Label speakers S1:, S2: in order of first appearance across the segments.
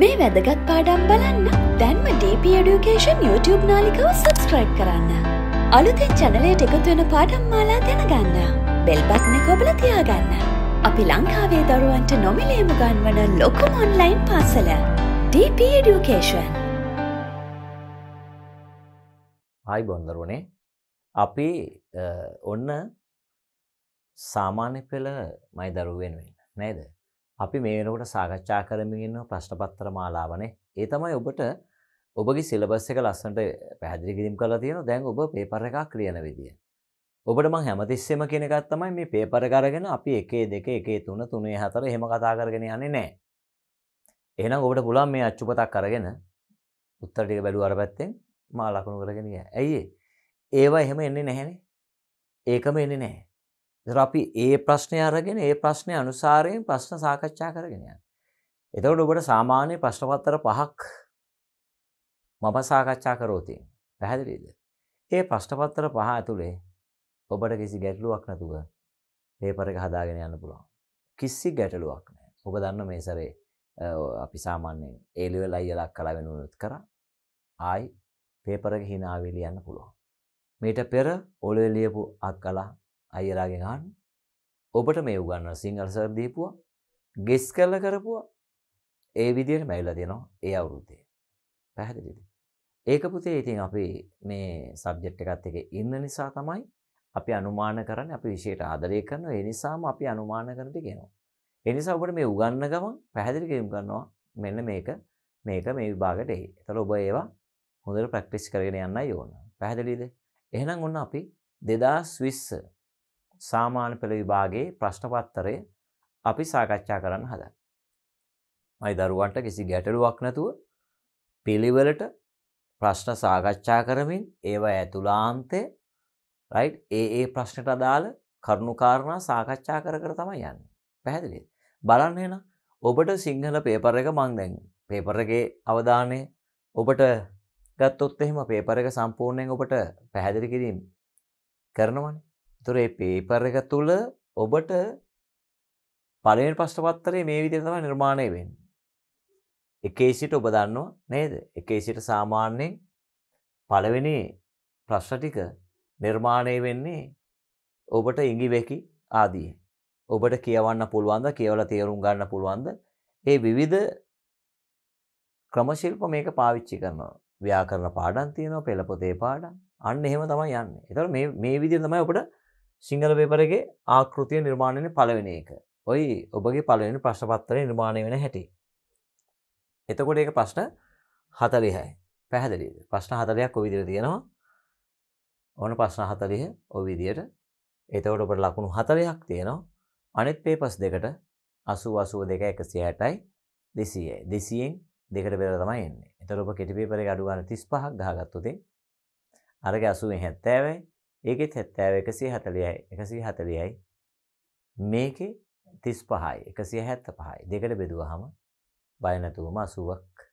S1: මේ වැදගත් පාඩම් බලන්න දැන්ම DP Education YouTube නාලිකව සබස්ක්‍රයිබ් කරන්න. අලුතෙන් චැනලයට එකතුවෙන පාඩම් මාලා දැනගන්න. බෙල්බත්න කොබල
S2: තියාගන්න. අපි ලංකාවේ දරුවන්ට නොමිලේම ගන්වන ලොකුම ඔන්ලයින් පාසල. DP Education. ආයි බොන්දරුවනේ අපි ඔන්න සාමාන්‍ය පෙළ මයි දරුවෙන් වෙන්න නේද අපි මේ වෙනකොට සාකච්ඡා කරමින් ඉන්න ප්‍රශ්න පත්‍ර මාලාවනේ. ඒ තමයි ඔබට ඔබගේ සිලබස් එක ලස්සනට පැහැදිලි කිරීම කරලා තියෙනවා. දැන් ඔබ පේපර් එකක් ලියන විදිය. ඔබට මම හැමතිස්සෙම කියන එකක් තමයි මේ පේපර් එක අරගෙන අපි 1 2 1 3 3 4 එහෙම කතා කරගෙන යන්නේ නැහැ. එහෙනම් ඔබට පුළුවන් මේ අච්චුපතක් අරගෙන උත්තර ටික බැලුව අර පැත්තෙන් මා ලකුණු කරගෙන ගියා. ඇයි ඒ? ඒවා එහෙම එන්නේ නැහැනේ. ඒකම එන්නේ නැහැ. ඒතර අපි ඒ ප්‍රශ්නය අරගෙන ඒ ප්‍රශ්නේ අනුසාරයෙන් ප්‍රශ්න සාකච්ඡා කරගෙන යනවා. එතකොට ඔබට සාමාන්‍ය ප්‍රශ්න පත්‍ර පහක් මම සාකච්ඡා කරෝති. පැහැදිලිද? ඒ ප්‍රශ්න පත්‍ර පහ ඇතුලේ ඔබට කිසි ගැටලුවක් නැතුව පේපර් එක හදාගෙන යන්න පුළුවන්. කිසි ගැටලුවක් නැහැ. ඔබ දන්න මේ සැරේ අපි සාමාන්‍යයෙන් ඒ ලෙවල් අයියලක් කලා වෙනුනොත් කරා ආයි පේපර් එක hina වෙලියන්න පුළුවන්. මීට පෙර ඔලෙව ලියපු අක්කලා අයරාගෙන් අහන්න ඔබට මේ උගන්න සිංහල සර් දීපුවා ගෙස් කල්ල කරපුවා ඒ විදියට මැවිල්ල දෙනවා ඒ අවුරුද්දේ පැහැදිලිද ඒක පුතේ ඉතින් අපි මේ සබ්ජෙට් එකත් එක ඉන්න නිසා තමයි අපි අනුමාන කරන්න අපි විශයට ආදරය කරන ඒ නිසාම අපි අනුමාන කරට ගෙනවා එනිසා ඔබට මේ උගන්න ගමන් පැහැදිලි කිරීම කරනවා මෙන්න මේක මේක මේ විභාගට එයි එතල ඔබ ඒවා හොඳට ප්‍රක්ටිස් කරගෙන යන්න යෝන පැහැදිලිද එහෙනම් ඔන්න අපි දෙදා ස්විස්ස සාමාන්‍ය පෙළ විභාගයේ ප්‍රශ්න පත්‍රය අපි සාකච්ඡා කරන්න හදා. මයි දරුවන්ට කිසි ගැටලුවක් නැතුව පිළිවෙලට ප්‍රශ්න සාකච්ඡා කරමින් ඒවා ඇතුලාන්තය රයි් ඒ ඒ ප්‍රශ්නට අදාළ කරුණුකාරණා සාකච්ඡා කර කර තමයි යන්න පැහැදිලි බලන්න එන ඔබට සිංහල පේපර එක මං දැන් පේපරගේ අවධානය ඔබට ගත්තොත් එහෙම පේපර එක සම්පූර්ණයෙන් ඔබට පැහැදිලි කිරීම කරනවනේ තුරේ පේපර් එක තුළ ඔබට පලෙන් පස්ට පත්තරේ මේ විදිර තම නිර්මාණය වෙන්. එකේ සිට ඔබ දන්නවා නේද එකේ සිට සාමාන්‍යයෙන් පලවෙනි ප්‍රශ්ටික නිර්මාණය වෙන්නේ ඔබට ඉඟිවැකි ආදී. ඔබට කියවන්න පුළුවන්ද කියවල තේරුම් ගන්න පුළුවන්ද ඒ විවිධ ක්‍රමශිල්ප මේක පාවිච්චි කරනවා ව්‍යාකරන පාඩන් තියෙනවා පෙළපොතේ පාඩන් අන්න එහෙම තමයි යන්න එතට මේ විදිර තමයි ඔබට සිංහල පේපරගේ ආකෘතිය නිර්මාණයන පලවෙන එක ඔයි ඔබගේ පලවෙනි ප්‍රශ්පත්තරය නිර්මාණය වෙන හැටි. එතකොට ඒ ප්‍රශ්න හතලිහයි පැහැදිලි ප්‍රශ්න හතලයක් ඔවිදිර තියෙනවා ඕන ප්‍රශ්න හතලිය ඔවිදියට එතවට ඔබට ලකුණු හතලයක් තියෙනවා අනෙත් පේපස් දෙකට අසු අසුව දෙක එකසි හැටයි දෙසියයි දෙසියෙන් දෙකට බෙර තමයි එන්න එතර ඔබ කෙටිපේපර අඩුගන්න තිස් පහක් ගාගත්තුති අරග අසුවෙන් හැත්තෑවයි ඒකෙත් හැත්තෑව එකසිය හතලියයි එකසි හතලියයි මේක තිස් පහයි එකසිය හැත්ත පහයි දෙකට බෙදුව හම බයනැතුවම අසුවක්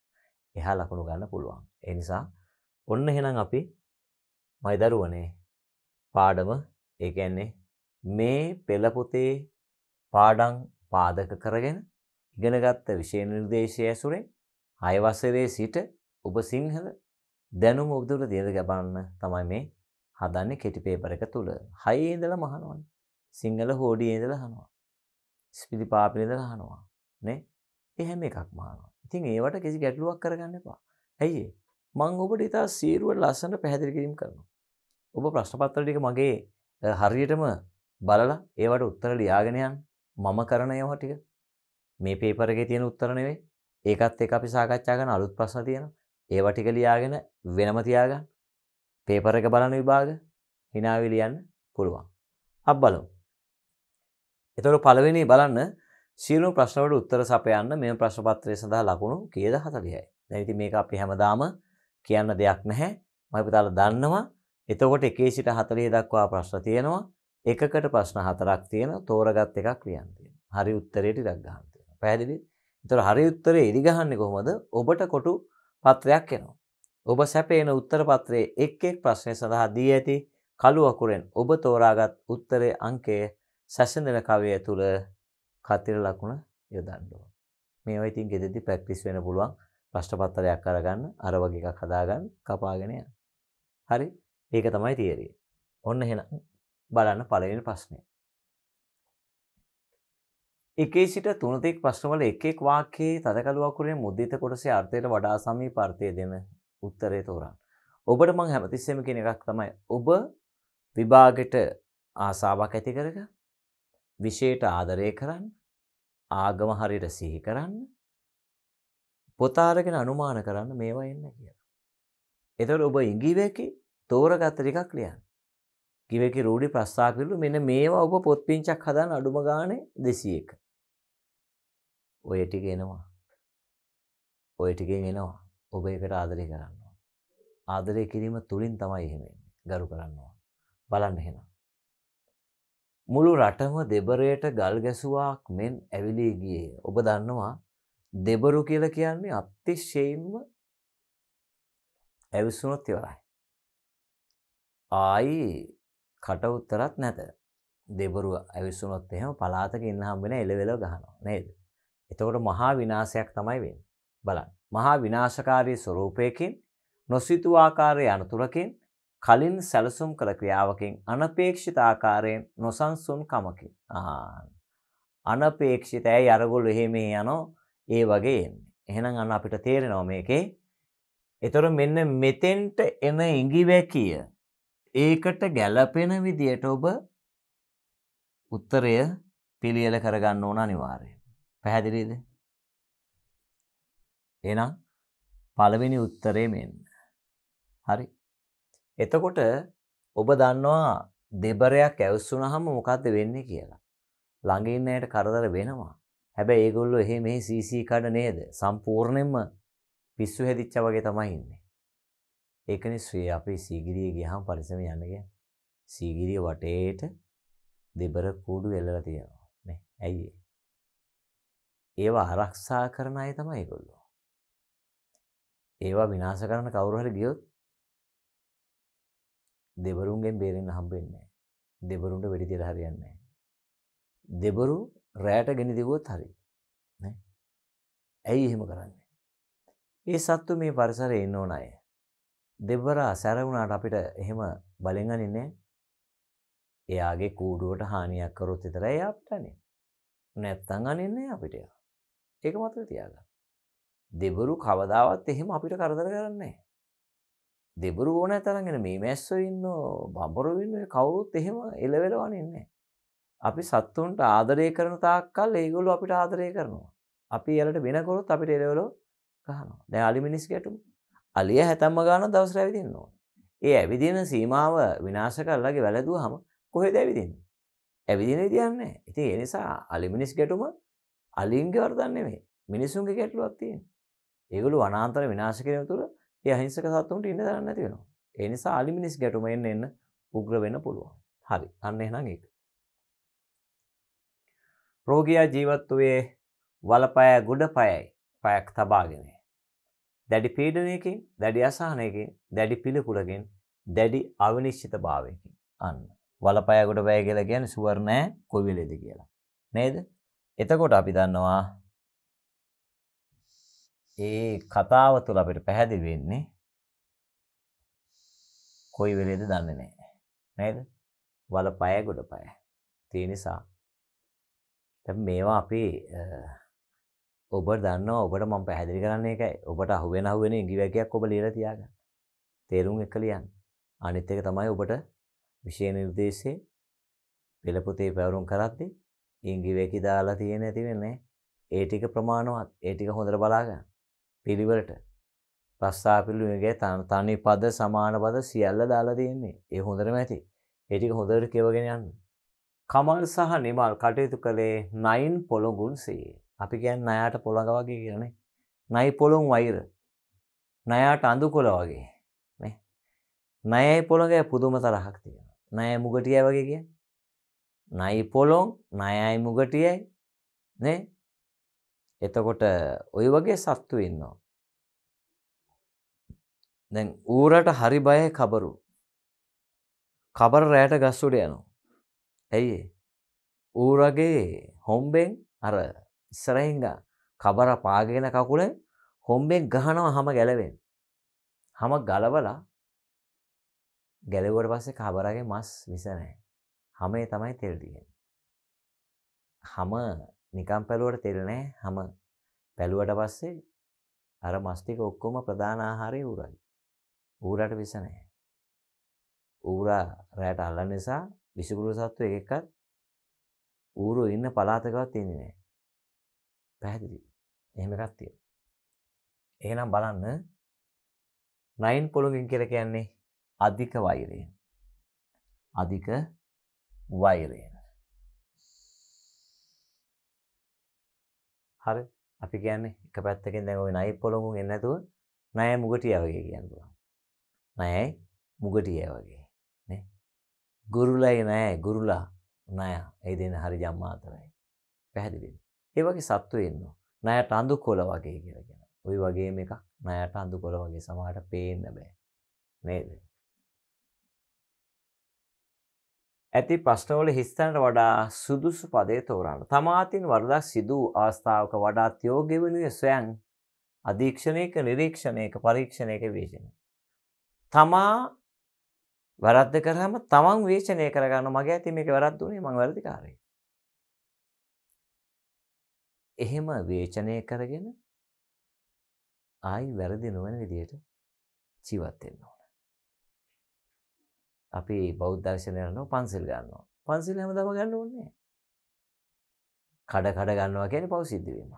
S2: එහා ලකුණු ගන්න පුළුවන්. එනිසා ඔන්න හෙනම් අපි මයිදරුවනේ පාඩම ඒඇන්නේ මේ පෙළපොතේ පාඩං පාදක කරගෙන ඉගෙනගත්ත විශය නිර්දේශය ඇසුරේ අයවසරේ සිට ඔබ සිංහල දැනුම උබදුර දියද ගැබන්න තමයි මේ හදන්නේ කෙටි පේපර් එක තුල. 6 ඉඳලා මහනවනේ. සිංහල හෝඩියේ ඉඳලා අහනවා. ස්පිලි පාපිලේ ඉඳලා අහනවා. නේ? ඒ හැම එකක්ම අහනවා. ඉතින් ඒවට කිසි ගැටලුවක් කරගන්න එපා. ඇයි ඒ? මං ඔබට ඉතා සීරුවට ලස්සනට පැහැදිලි කිරීම කරනවා. ඔබ ප්‍රශ්නපත්‍ර ටික මගේ හරියටම බලලා ඒවට උත්තර ලියාගෙන යන්න. මම කරන ඒවා ටික මේ පේපර් එකේ තියෙන උත්තර නෙවෙයි. ඒකත් එක්ක අපි සාකච්ඡා කරන අලුත් ප්‍රශ්න තියෙනවා. ඒවා ටික ලියාගෙන වෙනම තියාගන්න. පේපර එක බලන විභාග හිනාවිලියන්න පුළුවන්. අප බලු. එතොට පළවෙනි බලන්න සියලු ප්‍රශ්නවට උත්තර සපයන්න මෙම ප්‍රශ්පත්‍රය සඳහා ලකුණු කියද හතලියයි. නැවිති මේක අපි හැමදාම කියන්න දෙයක් නැහැ මයිපතාල දන්නවා එතකොට එකේ සිට හතලිය දක්වා ප්‍රශ්න තියෙනවා එකකට ප්‍රශ්න හතරක් තියෙන තෝරගත් එකක් ක්‍රියන්තිය. හරි උත්තරයට රක්ගහන්තිය. පැදිලි තොර හරි උත්තරේ ඉරිගහන්න කොහොමද ඔබට කොටු පත්‍රයක් එනවා. ඔබ සැපේන උත්තර පත්‍රයේ එක් එක් ප්‍රශ්නය සඳහා දී ඇති කළු අකුරෙන් ඔබ තෝරාගත් උත්තරේ අංකය සැසඳෙන කවය තුළ කතිර ලකුණ යොදන්න ඕන. මේවා ඉතින් ගෙදෙද්දි ප්‍රැක්ටිස් වෙන්න පුළුවන්. ප්‍රශ්න පත්‍රයක් අරගන්න, අර වගේ එකක් හදාගන්න, කපාගෙන යන්න. හරි? ඒක තමයි තියරිය. ඔන්න එහෙනම් බලන්න පළවෙනි ප්‍රශ්නය. එකේ සිට තුනතෙක් ප්‍රශ්නවල එක එක් වාක්‍යයේ තදකළු අකුරෙන් මුද්‍රිත කොටසේ අර්ථයට වඩා සමීප අර්ථය දෙන උත්තරේ තෝරන්න. ඔබට මං හැමතිස්සෙම කෙන එකක් තමයි ඔබ විභාගෙට ආසාවක් ඇති කරග විෂයට ආදරය කරන්න ආගම හරිට සිහි කරන්න පොතාරගෙන අනුමාන කරන්න මේවා එන්න කියලා. එතට ඔබ ඉංගීවකි තෝරගත්තරිකක් ලියන්. කිවකි රෝඩි ප්‍රස්ථාකිරලු මෙන මේවා ඔබ පොත් පිංචක් හදන් අඩුම ගානය දෙසියක. ඔය ටික එනවා. ඔය ටිකෙන් එනවා. ඔබ එකට ආදරය කරන්නවා. ආදරය කිරීම තුළින් තමයි එහෙමෙන්නේ ගරු කරන්නවා. බලන්න හෙන. මුළු රටම දෙබරයට ගල් ගැසුවක් මෙන් ඇවිලී ගියේ ඔබ දන්නවා දෙබරු කියල කියන්නේ අත්තිශ්‍යයෙන්ම ඇවිස්සුනොත් ඉවරයි. ආයි කටඋත්තරත් නැත දෙබරු ඇවිස්සුනොත් එහෙම පලාතක ඉන්නහම් වෙන එළවෙලව ගහනවා නේද. එතකොට මහා විනාසයක් තමයි වෙන් බලන්න. මහා විනාශකාරී ස්වරූපයකින් නොසිතූ ආකාරයේ අනතුරකින් කලින් සැලසුම් කළ ක්‍රියාවකින් අනපේක්ෂිත ආකාරයෙන් නොසන්සුන් කමකින් අනපේක්ෂිත ඇයි අරගොල්ලු එහෙම යනෝ ඒ වගේ එන්නේ. එහෙනම් අන්න අපිට තේරෙනවා මේකේ. ඒතර මෙන්න මෙතෙන්ට එන ඉඟිවැකිය ඒකට ගැළපෙන විදියට ඔබ උත්තරය පිළියෙල කරගන්න ඕන අනිවාර්යයෙන්. පැහැදිලිද? එහෙනම් පළවෙනි උත්තරේ මෙන්න. හරි. එතකොට ඔබ දන්නවා දෙබරයක් ඇවිස්සුනහම මොකද්ද වෙන්නේ කියලා. ළඟ ඉන්න අයට කරදර වෙනවා. හැබැයි ඒගොල්ලෝ එහෙ මෙහි CC කඩ නේද? සම්පූර්ණයෙන්ම පිස්සු හැදිච්චා වගේ තමයි ඉන්නේ. ඒකනේ ශ්‍රී අපේ සීගිරිය ගියාම පරිසම යන්න කියන්නේ. සීගිරිය වටේට දෙබර කූඩු එල්ලලා තියෙනවා. නේ. ඇයි ඒවා ආරක්ෂා කරන අය තමයි ඒගොල්ලෝ. ඒවා විනාශ කරන කවුරු හරි ගියොත් දෙවරුන්ගෙන් බේරෙන්න හම්බෙන්නේ නැහැ. දෙවරුන්ට වෙඩි තියලා හරියන්නේ නැහැ. දෙවරු රැයට ගෙන දිවුවොත් හරි. නේ? ඇයි එහෙම කරන්නේ? ඒ සත්තු මේ පරිසරයේ ඉන්න ඕන අය. දෙවරා සැර වුණාට අපිට එහෙම බලෙන් අනින්නේ නැහැ. එයාගේ කූඩුවට හානියක් කරොත් විතරයි අපිටනේ. නැත්තම් අනින්නේ අපිට. ඒක මතක තියාගන්න. දෙබරු කවදාවත් එහෙම අපිට කරදර කරන්නේ. දෙබරු ඕන තරගෙන මේ මැස්සෝ ඉන්න බඹරු ඉන්න කවුරුත් එහෙම එලවෙලවන්නේ අපි සත්තුන්ට ආදරය කරන තාක්කල් ඒගොල්ලෝ අපිට ආදරය කරනවා. අපි එලට වෙනකොලොත් අපිට එලවලෝ ගහනවා. දැන් අලි මිනිස් ගැටුම. අලිය හැතැම්ම ගන්න දවස් රැවිදින්න ඕන. ඒ ඇවිදින සීමාව විනාශ කරලාගේ වැලදුවහම කොහෙද ඇවිදින්න. ඇවිදින විදියන්නේ. ඉතින් ඒ නිසා අලි මිනිස් ගැටුම අලින්ගේ වර්ධන්නේ මේ. මිනිසුන්ගේ ගැටලුවක් තියෙනවා. ඒගොල්ලෝ අනාන්තර විනාශ කිරීම තුළ ඒ අහිංසක සත්තුන්ට ඉන්න දරන්න නැති වෙනවා. ඒ නිසා අලිමිනිස් ගැටුම එන්න එන්න උග්‍ර වෙන්න පුළුවන්. හරි. අන්න එහෙනම් ඒක. රෝගියා ජීවත් වූයේ වලපය ගොඩ පයයි. පයක් තබාගෙන. දැඩි පීඩනයකින්, දැඩි අසහනයකින්, දැඩි පිළිකුලකින්, දැඩි අවිනිශ්චිතභාවයකින්. අන්න. වලපය ගොඩ පය කියලා කියන්නේ සුවර් නැහැ කොයි වෙලේද කියලා. නේද? එතකොට අපි දන්නවා ඒ කතාව තුළ අපිට පැහැදිලි වෙන්නේ කොයි වෙලේද දන්නේ නැහැ. නේද? වල පය ගොඩ පය. ඒ නිසා දැන් මේවා අපි ඔබ දන්නවා ඔබට මම පැහැදිලි කරන්නේ ඒකයි. ඔබට අහු වෙන අහු වෙන ඉඟිවැකයක් ඔබ ලියලා තියාගන්න. තේරුම් එක ලියන්න. අනිත් එක තමයි ඔබට විෂය නිර්දේශයේ පෙළ පොතේ පැවරුම් කරද්දී ඉඟිවැකි දාලා තියෙන ඇති වෙන්නේ. ඒ ටික ප්‍රමාණවත්. ඒ ටික හොඳට බලා ගන්න. පිළිවෙලට ප්‍රස්ථාපිලුවගේ තන තනි පද සමාන පද සියල්ල දාලා තියෙන්නේ ඒ හොඳරම ඇති ඒටික හොඳර කෙවගෙන යන්න. කමල් සහ නිමල් කටයුතු කළේ නයින් පොළොගුන් සේ අපි ගැන් නයාට පොළඟ වගේ කියනේ නයි පොළොන් වෛර නයාට අඳු කොළ වගේ නයයි පොළොගේ පුදුම තරහක් තියෙන නය මුගටිය වගේ කිය නයි පොළොන් නයයි මුගටියයි එතකොට ওই වගේ සත්තු ඉන්නවා. දැන් ඌරට හරි බයයි කබරු. කබර රැයට ගස් උඩ යනවා. ඇයි ඒ? ඌරගේ හොම්බෙන් අර ඉස්සරහින් කබර පාගෙන කකුල හොම්බෙන් ගහනවා හැම ගැලවෙන්. හැම ගලවලා ගැලවුවට පස්සේ කබරගේ මස් විස නැහැ. හැමේ තමයි තෙල් තියෙන්නේ. හැම නිකම් පැලුවට තෙල් නෑ හැම පැලුවට පස්සේ අර මස් ටික ඔක්කොම ප්‍රධාන ආහාරයේ ඌරයි. ඌරට විස නැහැ. ඌරා රැට අල්ලන නිසා විසකුළු සත්තු එක එකක් ඌරු ඉන්න පළාතකවත් ඉන්නේ නැහැ. පැහැදිලි. එහෙම එකක් තියෙනවා. එහෙනම් බලන්න නයින් පොළොඟින් කියලා කියන්නේ අධික වෛරය. අධික වෛරය. හරි අපි කියන්නේ එක පැත්තකින් දැන් ওই නයි පොළොංගුන් එන්නේ නැතුව නය මුගටිය වගේ කියන්න පුළුවන්. නයයි මුගටිය වගේ නේ. ගුරුලයි නයයි ගුරුලා නය ඒ දෙන හරි ජම්මාතරයි. පැහැදිලිද? ඒ වගේ සත්තු ඉන්නවා. නයට අඳුකොළ වගේ කියලා කියනවා. ওই වගේම එකක් නයට අඳුකොළ වගේ සමහරට පේන්න බෑ. නේද? ඇති ප්‍රශ්නවල හිස්තැනට වඩා සුදුසු පදේ තෝරන්න. තමාතින් වරදක් සිදු අවස්ථාවක වඩාත් යෝග්‍ය වනුයේ ස්වයන් අධීක්ෂණයක නිරීක්ෂණයක පරීක්ෂණයක වේචනය. තමා වැරද්ද කරහම තමන් වේචනය කරගන්න මගේ ඇති මේක වැරද්ද වුණේ මං වැරදිකාරයෙක්. එහෙම වේචනය කරගෙන ආයි වැරදි නොවන විදියට ජීවත් වෙන්න අපි බෞද්ධර්ශනය යනවා පන්සිල් ගන්නවා. පන්සිල් හැමදාම ගන්න ඕනේ කඩ කඩ ගන්නවා කියන්නේ පව් සිද්ධ වීම.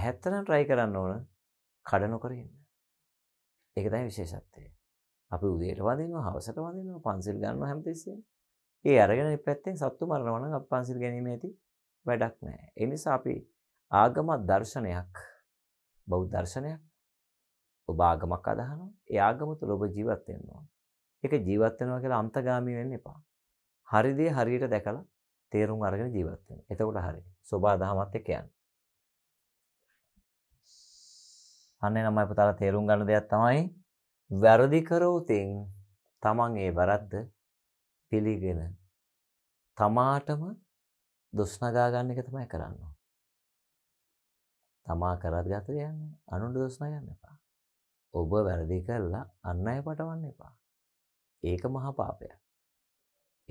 S2: ඇත්තටම try කරන්න ඕන කඩ නොකර ඉන්න. ඒක තමයි විශේෂත්වය. අපි උදේට වදිනවා, හවසට වදිනවා, පන්සිල් ගන්නවා හැමතිස්සෙම. ඒ අරගෙන ඉපැත්තෙන් සත්තු මරනවා නම් අපි පන්සිල් ගැනීම ඇති වැඩක් නැහැ. ඒ නිසා අපි ආගම දර්ශනයක් බෞද්ධ දර්ශනයක් ඔබ ආගමක් අදහනවා. ඒ ආගම තුළ ඔබ ජීවත් වෙනවා. ඒක ජීවත් වෙනවා කියලා අන්තගාමී වෙන්න එපා. හරි දේ හරියට දැකලා තේරුම් අරගෙන ජීවත් වෙන්න. එතකොට හරි. සෝබා දහමත් එක්ක යන්න. අනේ නම් මම පුතාලා තේරුම් ගන්න දෙයක් තමයි වැරදි කරෝතින් තමන් ඒ වරද්ද පිළිගෙන තමාටම දොස්නගා ගන්න එක තමයි කරන්නේ. තමා කරත් ගත යන්නේ අනුන්ට දොස්නගන්න එපා. ඔබ වැරදි කරලා අන් අය පටවන්න එපා. ඒක මහා පාපයක්.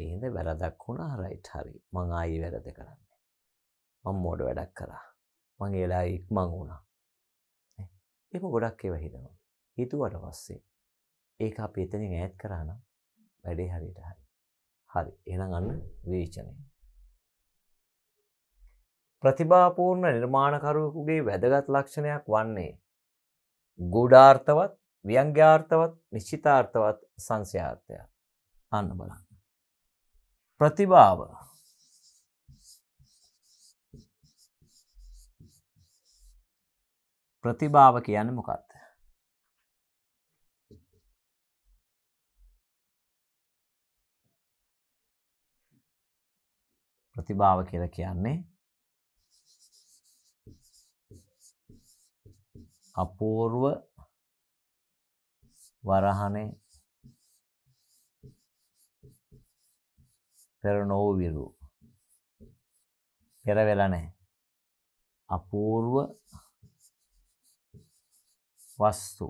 S2: ඒ හින්දා වැරදක් වුණා රයිට් හරි. මං ආයේ වැරද කරන්නේ. මං මෝඩ වැඩක් කරා. මං ඒ වෙලාවේ ඉක්මන් වුණා. එහෙම ගොඩක් ඒවා හිතනවා. හිතුවට පස්සේ ඒක අපි එතනින් ඈත් කරා නම් වැඩේ හරියට හරි. හරි. එහෙනම් අන්න විචනය. ප්‍රතිභාපූර්ණ නිර්මාණකරුවෙකුගේ වැදගත් ලක්ෂණයක් වන්නේ ගුඩාර්ථවත් ව්‍යංග්‍යාර්ථවත් නිශ්චිතාර්ථවත් සංසයාර්ථයක් අන්න බලන්න. ප්‍රතිභාව ප්‍රතිභාව කියන්නේ මොකක්ද? ප්‍රතිභාව කියලා කියන්නේ අපූර්ව වරහනේ පෙර නොවිරු පෙර වෙලා නැහැ අපූර්ව වස්තු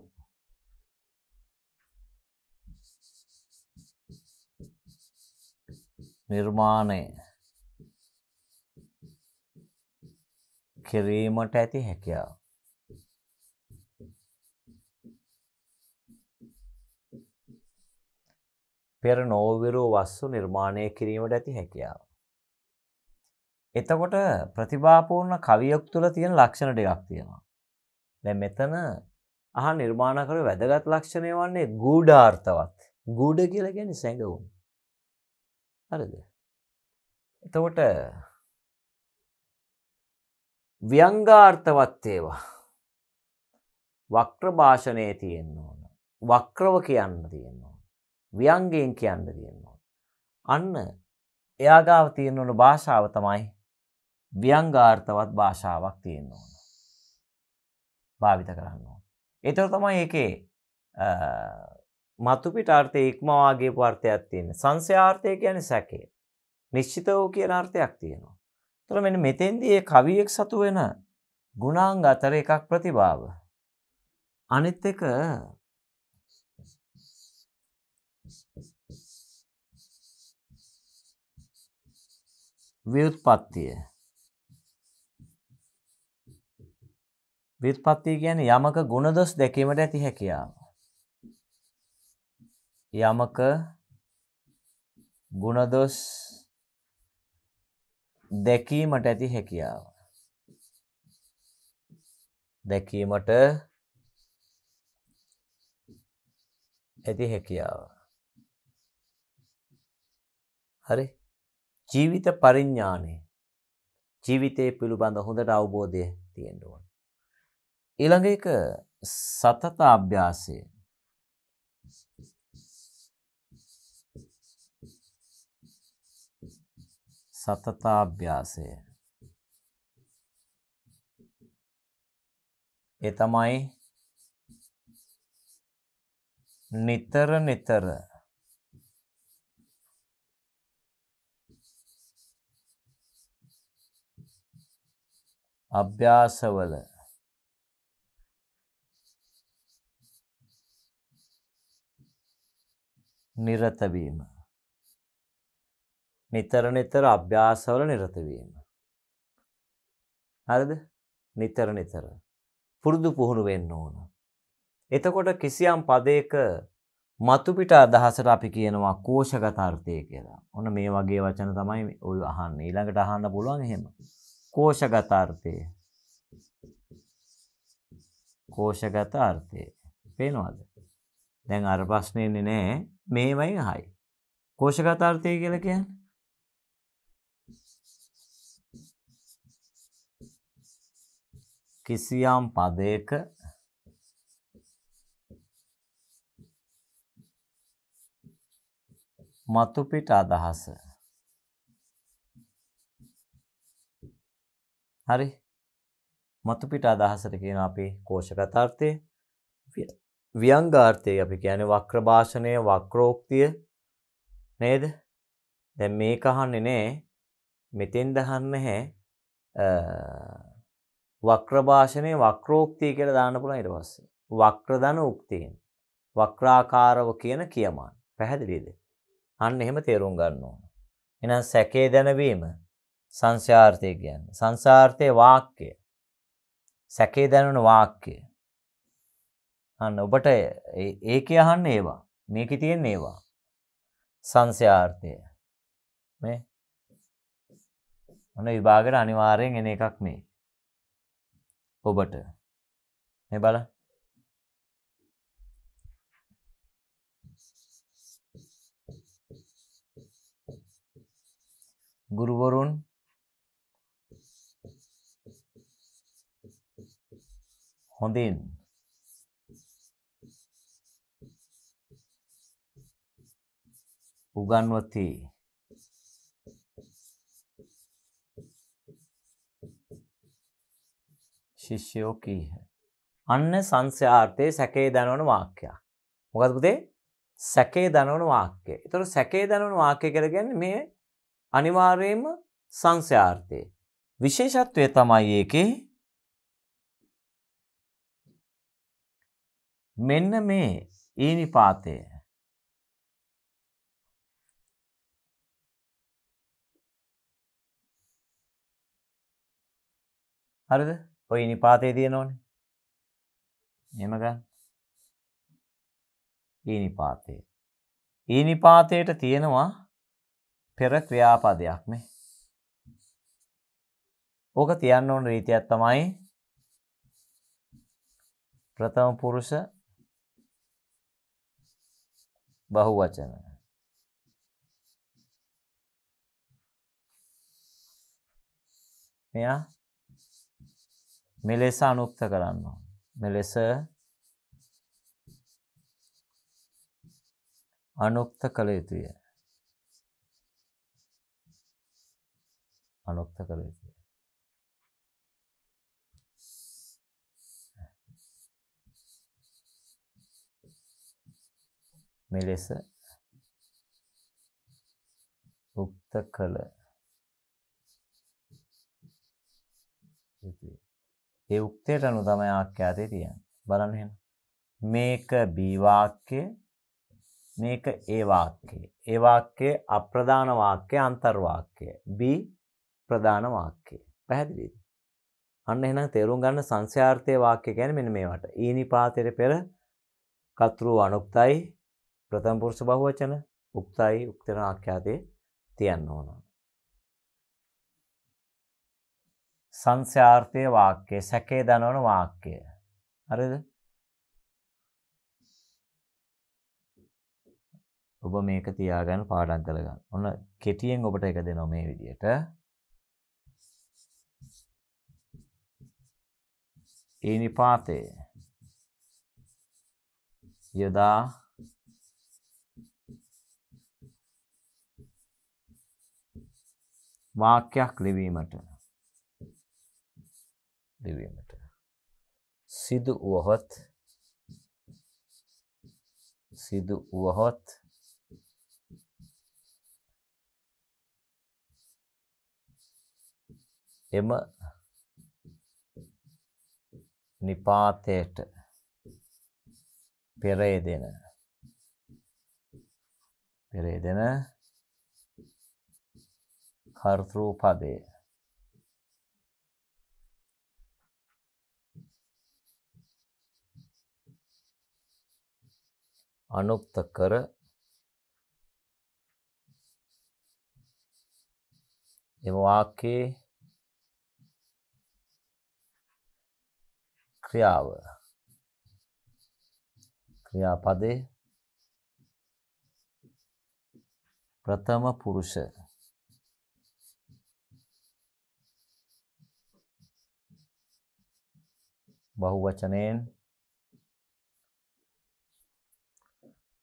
S2: නිර්මාණය කිරීමට ඇති හැකියාව පෙර නෝවිරූ වස්සු නිර්මාණය කිරීමට ඇති හැකියාව. එතකොට ප්‍රතිභාපූර්ණ කවියක් තුළ තියෙන ලක්ෂණ ටිකක් තියෙනවා. දැ මෙතන අහ නිර්මාණකර වැදගත් ලක්ෂණය වන්නේ ගූඩාර්ථවත් ගූඩ කියලගෙන සැඟවුම්. හරිද. එතකොට ව්‍යංගාර්ථවත් ඒවා වක්්‍ර භාෂණය තියෙන්න්න ඕන වක්‍රව කියන්න තියෙන්න්න ව්‍යංගයෙන් කියන්න තියෙනවා. අන්න එයාගාව තියෙන ඕන භාෂාව තමයි ව්‍යංගාර්ථවත් භාෂාවක් තියෙන්න ඕන. භාවිත කරන්න ඕන. ඒතර තමයි ඒකේ මතුපිට අර්ථය ඉක්මවාගේ පර්ථයක් තියෙන සංසයාර්ථය කියන සැකේ. නිශ්චිත වූ කියන අර්ථයක් තියෙනවා. තොර මෙ මෙතෙන්දී ඒ කවියෙක් සතු වෙන ගුණාංග අතර එකක් ප්‍රතිභාව. අනිත් එක ව්‍යුත්පත්තිය. ව්‍යුත්පත්තිය කියන්නේ යමක ගුණදොස් දැකීමට ඇති හැකියාව. යමක ගුණදොස් දැකීමට ඇති හැකියාව. දැකීමට ඇති හැකියාව. හරි ජීවිත පරිඥ්ඥානය ජීවිතය පිළිබඳ හොඳට අවබෝධය තියෙන්ටුවන්. ඊළඟ එක සතත අභ්‍යාසය සතතාභ්‍යාසය එතමයි නිතර නිතර අභ්‍යාසවල නිරත වීම නිතර නිතර අභ්‍යාසවල නිරත වීම හරිද නිතර නිතර පුරුදු පුහුණු වෙන්න ඕන එතකොට කිසියම් පදයක මතුපිට අදහසට අපි කියනවා කෝෂගතාර්ථය කියලා ඔන්න මේ වගේ වචන තමයි ඔය අහන්න ඊළඟට අහන්න පුළුවන් එහෙම කෝෂගත අර්ථය කෝෂගත අර්ථය පේනවාද දැන් අර ප්‍රශ්නයන්නේ නෑ මේවයින් හයි කෝෂගත අර්ථය කියලා කියන්නේ කිසියම් පදයක මතුපිට අදහස හරි මතුපිට අදහසට කියන අපි කෝෂකතාර්ථය ව්‍යංගාර්ථය අපි කියන වක්‍රභාෂණය වක්‍රෝක්තිය නේද දැ මේ කහන්නේ නෑ මෙතෙන් දහන්න හැ වක්‍රභාෂණය වක්‍රෝක්තිය කියල දාන්න පුළ ඉට පස්සේ වක්‍රධන උක්තියෙන් වක්‍රාකාරව කියන කියමාන් පැහැදිලිද අන්න එහෙම තේරුම් ගන්න ඕන එනම් සැකේ දැනවීම සංසාරතය කියන්නේ. සංසාර්ථය වාක්‍ය. සැකේ දැනුන වාක්‍ය. අන්න ඔබට ඒක අහන්න ඒවා. මේකේ තියෙන ඒවා. සංසාර්ථය. මේ මොන විභාගයට අනිවාර්යෙන් එන එකක් මේ. ඔබට. මේ බලන්න. ගුරුවරුන් හොඳින් උගන්වති ශිෂ්‍යෝ කීහ අන්න සංස්‍යාර්ථයේ සැකේ දනවන වාක්‍යයක් මොකද පුතේ සැකේ දනවන වාක්‍යය. ඒතර සැකේ දනවන වාක්‍ය කරගන්නේ මේ අනිවාර්යයෙන්ම සංස්‍යාර්ථය. විශේෂත්වය තමයි ඒකේ මෙන්න මේ ඒ නිපාතය හරිද ඔය නිපාතය තියෙනවනේ එහෙම ගන්න ඒ නිපාතය ඒ නිපාතයට තියෙනවා පෙර ක්‍රියාපදයක් නේ ඕක තියන්න ඕන රීතියක් තමයි ප්‍රථම පුරුෂ बहुवचन है मिले अनुक्त करना मिले से अनुक्त कले तुय अनुक्त कले तुय මෙලෙස උක්ත කළ යුතුය. ඒ උක්තයට අනුව තමයි ආඛ්‍යාතේ තියෙන්නේ. බලන්න එහෙනම්. මේක බී වාක්‍ය මේක ඒ වාක්‍ය. ඒ වාක්‍ය අප්‍රධාන වාක්‍ය අන්තර් වාක්‍ය. බී ප්‍රධාන වාක්‍ය. පැහැදිලිද? අන්න එහෙනම් තේරුම් ගන්න සංස්‍යාර්ථයේ වාක්‍ය කියන්නේ මෙන්න මේවට. ඊනිපාතයේ පෙර කතෘ අනුක්තයි ප්‍රථම පුරුෂ බහුවචන උක්තයි උක්තන ආඛ්‍යාතේ තියන්න ඕන. සංස්‍යාර්ථය වාක්‍ය සැකේ දනවන වාක්‍ය. හරිද? ඔබ මේක තියාගන්න පාඩම් කරගන්න. ඔන්න කෙටියෙන් ඔබට එක දෙනවා මේ විදිහට. ඊනිපාතේ යදා වාක්‍යයක් ලිවීමට ලිවීමට සිදු වුවහොත් සිදු වුවහොත් එම නිපාතයට පෙරේදෙන පෙරේදෙන කර්තෘ පදය අනුක්ත කර එම වාක්‍යයේ ක්‍රියාව ක්‍රියාපදේ ප්‍රථම පුරුෂ බහුවචනයෙන්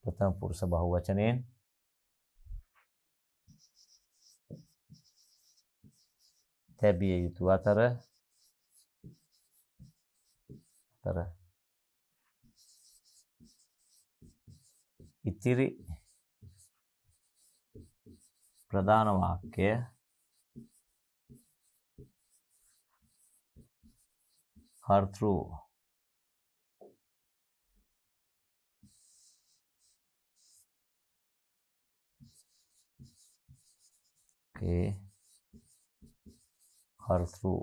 S2: ප්‍රථම පුරුෂ බහුවචනයෙන් තැබිය යුතු අතර අතර ඉතිරි ප්‍රධාන වාක්‍යය are through okay are through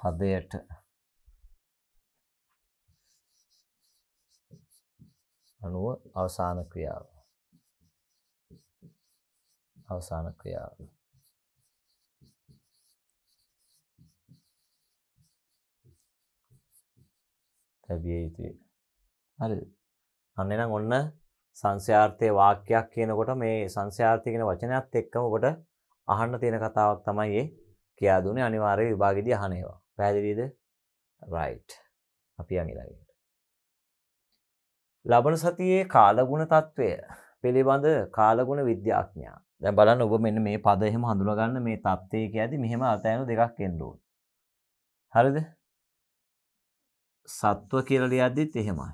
S2: for that අනුව අවසාන ක්‍රියාව අවසාන ක්‍රියාව ලැබිය යුතුයි. හරි. අන්න එහෙනම් ඔන්න සංසයාර්ථයේ වාක්‍යයක් කියනකොට මේ සංසයාර්ථය කියන වචනයත් එක්කම ඔබට අහන්න තියෙන කතාවක් තමයි ඒ කියා දුන්නේ අනිවාර්ය විභාගෙදී අහන ඒවා. පැහැදිලිද? right. අපි යන් ඊළඟට. ලබන සතියේ කාලගුණ తත්වය පිළිබඳ කාලගුණ විද්‍යාඥයා. දැන් බලන්න ඔබ මෙන්න මේ පද එහෙම හඳුනා ගන්න මේ தත්ත්වය කියද්දි මෙහෙම අතෑනු දෙකක් එන්න ඕන. හරිද? සත්ව කියලා ලියද්දිත් එහෙමයි.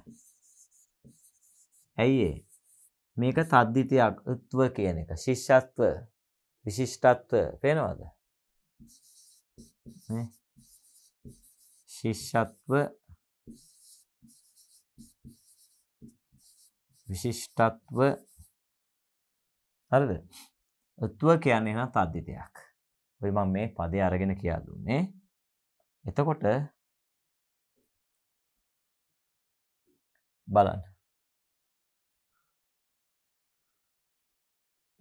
S2: ඇයි ඒ? මේක තද්දිතයත්ව කියන එක. ශිෂ්‍යත්ව, විශිෂ්ටත්ව පේනවද? නේ? ශිෂ්‍යත්ව විශිෂ්ටත්ව හරිද? ත්ව කියන්නේ නම් තද්දිතයක්. ඔය මම මේ පදේ අරගෙන කියා දුන්නේ. එතකොට බලන්න.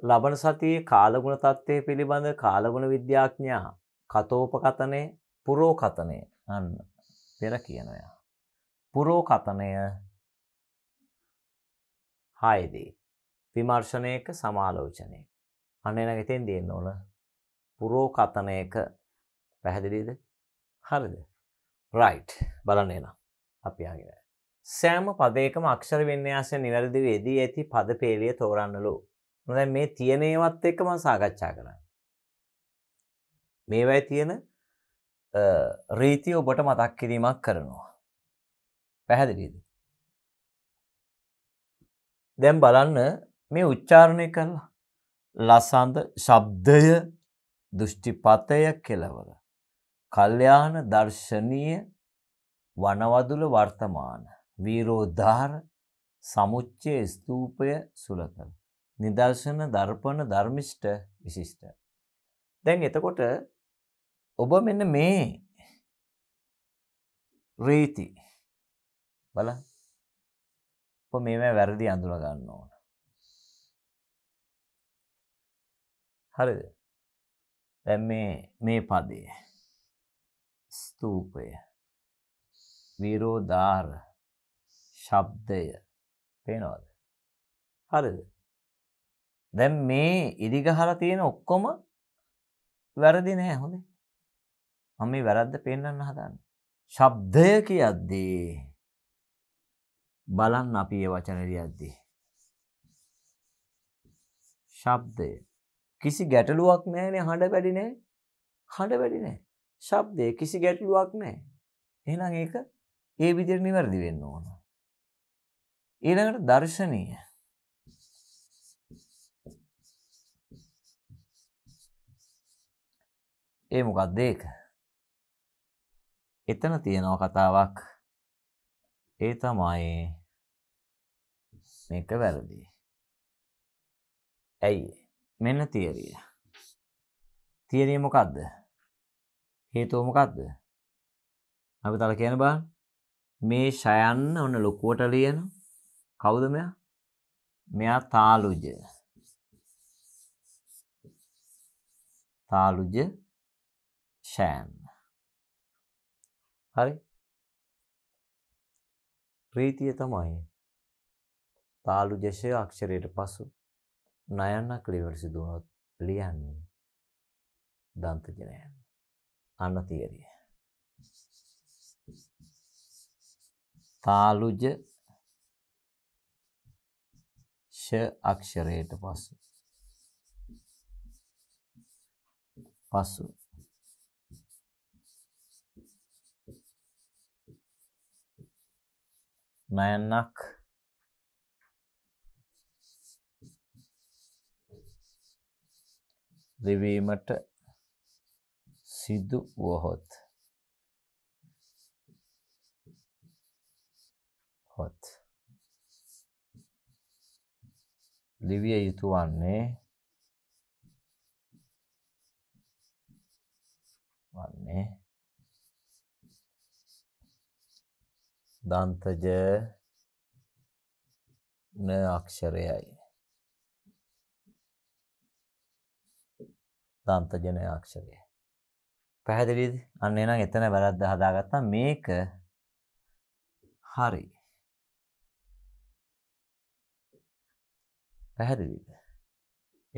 S2: ලබන සතියේ කාලගුණ තත්ත්වය පිළිබඳ කාලගුණ විද්‍යාඥා කතෝපකතනය පුරෝකතනය අන්න පෙර කියනය. පුරෝකතනය හයදී. විමර්ශනයක සමාලෝචනය. අන්න එනගතෙන් දෙන්න ඕන පුරෝකතනයක පැහැදිලීද හරිද රයිට් බලන්න එනම් අපි අගෙන. සෑම පදයකම අක්ෂර වින්‍යාස නිවැරදි වේදී ඇති පද පේලිය තෝරන්නලු. නොදැ මේ තියනේවත් එක්කම සාකච්ඡා කරන්න. මේවයි තියෙන රීති ඔබට මතක් කිරීමක් කරනවා. පැහැදිලීද. දැම් බලන්න මේ උච්චාරණය කරලා ලසන්ද ශබ්දය දෘෂ්ටිපතය කෙලවර. කල්්‍යයාන දර්ශනීය වනවදුල වර්තමාන. වීරෝද්ධාර සමුච්චය ස්තූපය සුලකළ. නිදර්ශන දර්පන ධර්මිෂ්ට විශිෂ්ට. දැන් එතකොට ඔබ මෙන්න මේ රීති බල මේම වැරදි අඳුර ගන්න ඕන. හරිද දැ මේ පදය ස්තූපය විරෝධාර ශබ්දය පේනවද හරිද දැන් මේ ඉරිගහලා තියෙන ඔක්කොම වැරදි නෑ හොඳේ මම මේ වැරද්ද පෙන්වන්න හදන්නේ ශබ්දය කියද්දී බලන්න අපි ඒ වචන ලියද්දී ශබ්දය කිසි ගැටලුවක් නෑනේ හඬ වැඩි නෑ හඬ වැඩි නෑ ශබ්දය කිසි ගැටලුවක් නෑ එහෙනම් ඒක ඒ විදිහට නිවැරදි වෙන්න ඕන ඊළඟට දර්ශනීය ඒ මොකක්ද ඒක එතන තියෙනව කතාවක් ඒ තමයි මේක වැරදි ඇයි මෙන්න තියරිය තියරිය මොකක්ද හේතුව මොකක්ද අපි තල කියන බා මේ ශයන්න ඔන්න ලොකුවට ලියනවා කවුද මෙයා? මෙයා තාලුජ. තාලුජ ෂෑන්. හරි. ප්‍රීතිය තමයි තාලුජෂය අක්ෂරයට පසු නයන්නක් ලිවට සිදු වුණොත් ලියන්නේ දන්තජනයන්. අන්න තියරිය. තාලුජ ෂ අක්ෂරයට පසු පසු නයන්නක් දෙවීමට සිදු වුවහොත් හොත් ලිවිය යුතු වන්නේ වන්නේ දන්තජ න අක්ෂරයයි දන්තජන අක්ෂරය පැහැදිලිද අන්න එනම් එතන වැරද්ද හදාගත්තා මේක හරි පැහැදිලිද?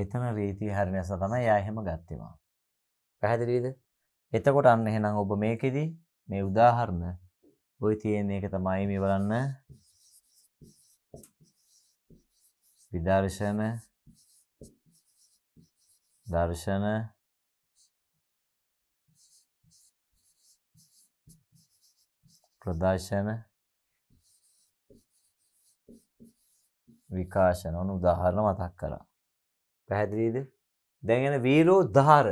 S2: එතන රීති හරි නැස තමයි යා එහෙම ගත්තේවා. පැහැදිලිද? එතකොට අන්න එහෙනම් ඔබ මේකෙදි මේ උදාහරණ ওই තියෙන එක තමයි මේ බලන්න විදර්ශන දර්ශන ප්‍රදර්ශන විකාශන ඔන්න උදාහරණ මතක් කරා. පැහැදිලිද? දැන් එන වීරෝදාර.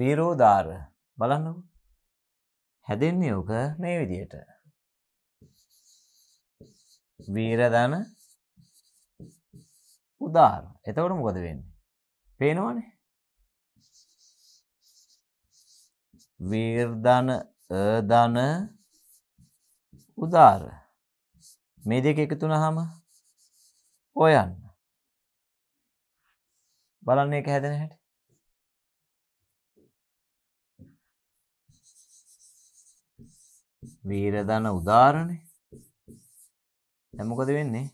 S2: වීරෝදාර බලන්නකෝ. හැදෙන්නේ උක මේ විදියට. වීරදන උදාර. එතකොට මොකද වෙන්නේ? පේනවනේ. වීර්ධන අදන උදාර මේ දෙක එකතු වුණාම හොයන්න. බලන්න ඒක හැදෙන හැටි. වීරදන උදාහරණය. දැන් මොකද වෙන්නේ?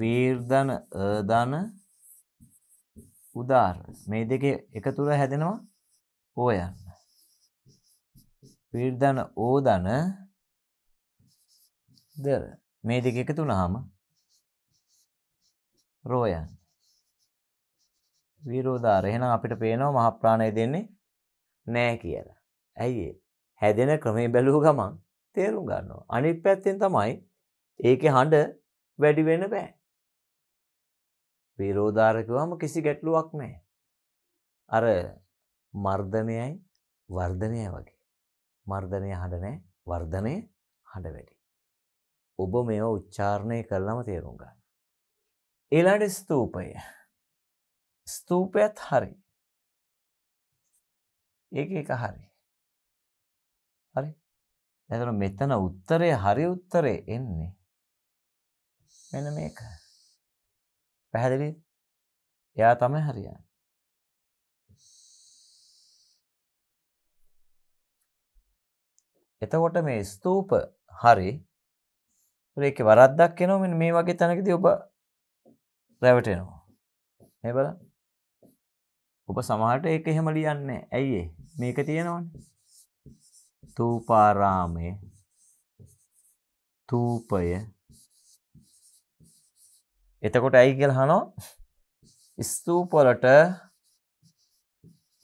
S2: වීරදන අදන උදාහරණ. මේ දෙකේ එකතුව හැදෙනවා හොයන්න. වීරදන ඕදන දර මේ දෙක එකතු වුණාම රෝයන් විරෝධාර එහෙනම් අපිට පේනවා මහප්‍රාණය දෙන්නේ නෑ කියලා. ඇයි හැදෙන ක්‍රමේ බැලූ ගමන් තේරුම් ගන්නවා. අනිත් පැත්තෙන් තමයි ඒකේ හඬ වැඩි වෙන්න බෑ. විරෝධාර කිව්වම කිසි ගැටලුවක් නෑ. අර මර්ධනයයි වර්ධනය වගේ. මර්ධනය හඬ නෑ වර්ධනය හඬ වැඩි. ඔබ මේවා උච්චාරණය කළාම තේරුම් ගන්න. එලාට ස්තූපය ස්තූපයත් හරි ඒක එක හරි හරි ඇතන මෙතන උත්තරය හරි උත්තරේ එන්නේ මෙන මේක පැහැදිලි එයා තමයි හරියන් එතකොට මේ ස්තූප හරි ඒක වරද්දක් එනෝ මෙ මේ වගේ තැනකදී ඔබ රැවටෙනවා. මේ බලන්න. ඔබ සමහරට ඒක එහෙම ලියන්නේ ඇයි මේක තියෙනවනේ. තූපාරාමයේ තූපය එතකොට ඇයි කියලා අහනවා ස්තූප වලට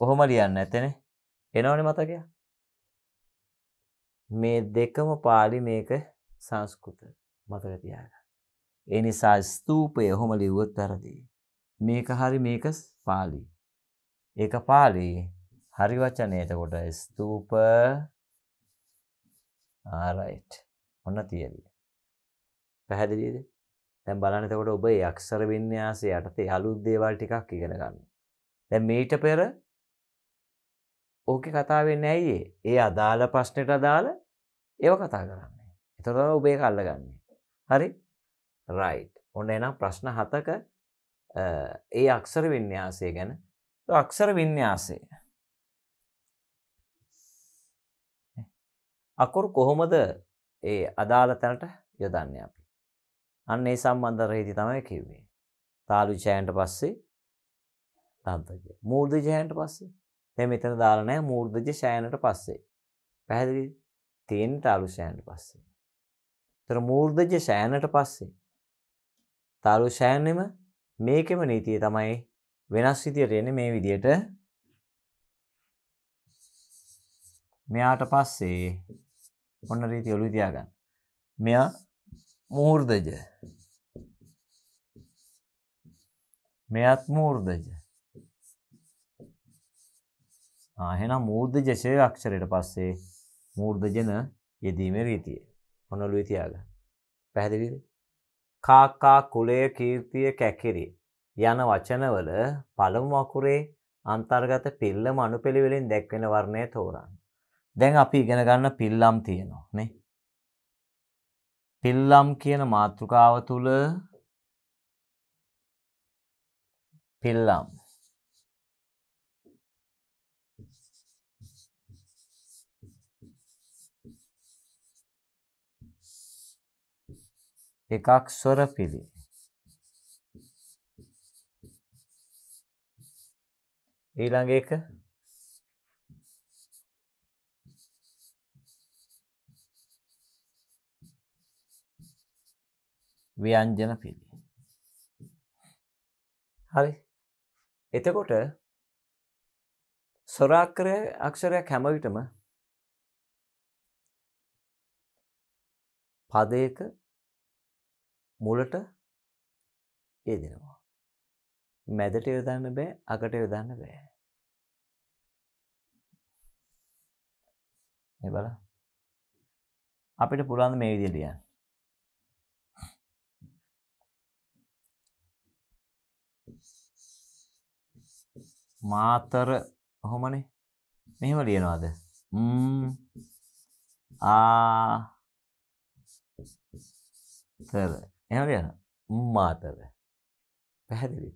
S2: කොහොම ලියන්න ඇතනේ එනවනේ මතකය මේ දෙකම පාලි මේක සංස්කෘත මතක තියාගන්න ඒ නිසා ස්තූපය හොම ලිව්වොත් වැරදි. මේක හරි මේක පාලි. ඒක පාලි හරි වචනයතකොට ස්තූප ආරයිට් ඔන්න තියරිය. පැහැදිලිද? දැන් බලන්න එතකොට ඔබ ඒ අක්ෂර වින්‍යාසය යටතේ අලුත් දේවල් ටිකක් ඉගෙන ගන්න. දැන් මීට පෙර ඕකේ කතා වෙන්නේ ඇයි ඒ අදාළ ප්‍රශ්නෙට අදාළ ඒව කතා කරන්නේ. ඒතර තමයි ඔබ ඒක අල්ලගන්නේ. හරි? රයි් ඔන්න එනම් ප්‍රශ්න හතක ඒ අක්ෂර විඤ්‍යාසය ගැන අක්ෂර විඤ්‍යාසය අකුරු කොහොමද ඒ අදාළ තැනට යොදන්න අපි අන්න ඒ සම්බන්ධරහිති තමයි කිව්වේ තාලු ජයන්ට පස්සේ තන්තජ මූර්ධ ජයන්ට පස්සේ දැ මෙතන දාලනෑ මූර්ධජ ශයනට පස්සේ පැහැදිලි තියෙන්ට අලු ශයන්ට පස්සේ තර මූර්ධජ ශයනට පස්සේ තාරුෂයන්නෙම මේකෙම නීතිය තමයි වෙනස් විදියට එන්නේ මේ විදියට මෙයාට පස්සේ ඔන්න රීති ඔලුව තියාගන්න. මෙයා මූර්ධජ. මෙයත් මූර්ධජ. එහෙනම් මූර්ධජ ෂය අක්ෂරයට පස්සේ මූර්ධජන යෙදීමේ රීතිය. ඔන්න ඔලුව තියාගන්න. පැහැදිලිද? කාකා කුලය කීර්තිය කැකිරි. යන වචනවල පළමු අකුරේ අන්තර්ගත පිල්ලම අනුපෙළිවෙලින් දැක්වෙන වර්ණය තෝරන්න. දැන් අපි ඉගෙන ගන්න පිල්ලම් තියෙනවා නේ. පිල්ලම් කියන මාතෘකාව තුළ පිල්ලම් එකක් ස්වර පිළි. ඊළඟ එක ව්‍යංජන පිළි. හරි. එතකොට ස්වරාක්‍රය අක්ෂරයක් හැම විටම පදයක මුලට ඒ දෙනවා. මැදට යොදන්න බෑ අකට යොදන්න බෑ. මේ බල. අපිට පුළුවන් මේ විදිහට යන්න. මාතර කොහොමනේ? මෙහෙම ලියනවාද? ම් ආ තර එහෙම කියන උම්මාතව. පැහැදිලි.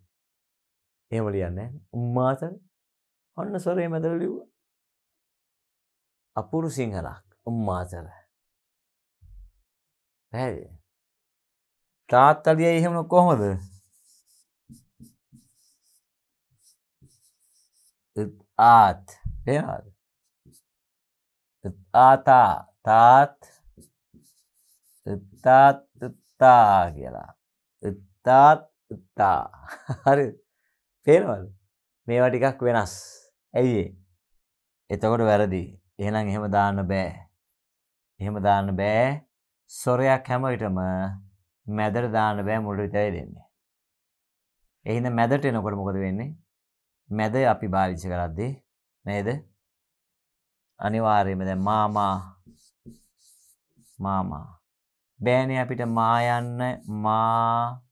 S2: එහෙම ලියන්නේ උම්මාතව. ඔන්න සොරේ මැදල ලිව්වා. අපුරු සිංහලක් උම්මාතව. පැහැදිලි. තාත්තා ලියයි එහෙම කොහොමද? ආත් වෙනවද? ආතා තාත් තාත් ස්ථා කියලා. තාත් තා හරි පේනවල මේවා ටිකක් වෙනස් ඇයි එතකොට වැරදි එහෙනම් එහෙම දාන්න බෑ එහෙම දාන්න බෑ සොරයක් හැම විටම මැදට දාන්න බෑ මුලට විතරයි දෙන්නේ එහෙනම් මැදට එනකොට මොකද වෙන්නේ මැද අපි භාවිතා කරද්දී නේද අනිවාර්යයෙන්ම දැන් මාමා මාමා බෑනේ අපිට මා යන්න මා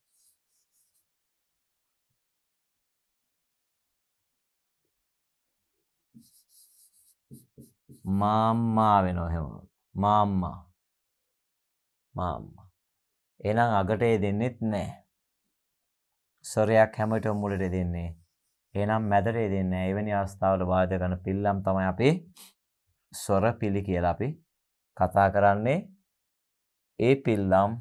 S2: මාම්මා වෙනවා එහෙම මාම්මා මාම්මා එහෙනම් අගටේ දෙන්නෙත් නැහැ ස්වරයක් හැමට මුලට දෙන්නේ එහෙනම් මැදට දෙන්නේ නැහැ එවැනි අවස්ථාවල වාදක කරන පිල්ලම් තමයි අපි ස්වර පිළි කියලා අපි කතා කරන්නේ ඒ පිල්ලම්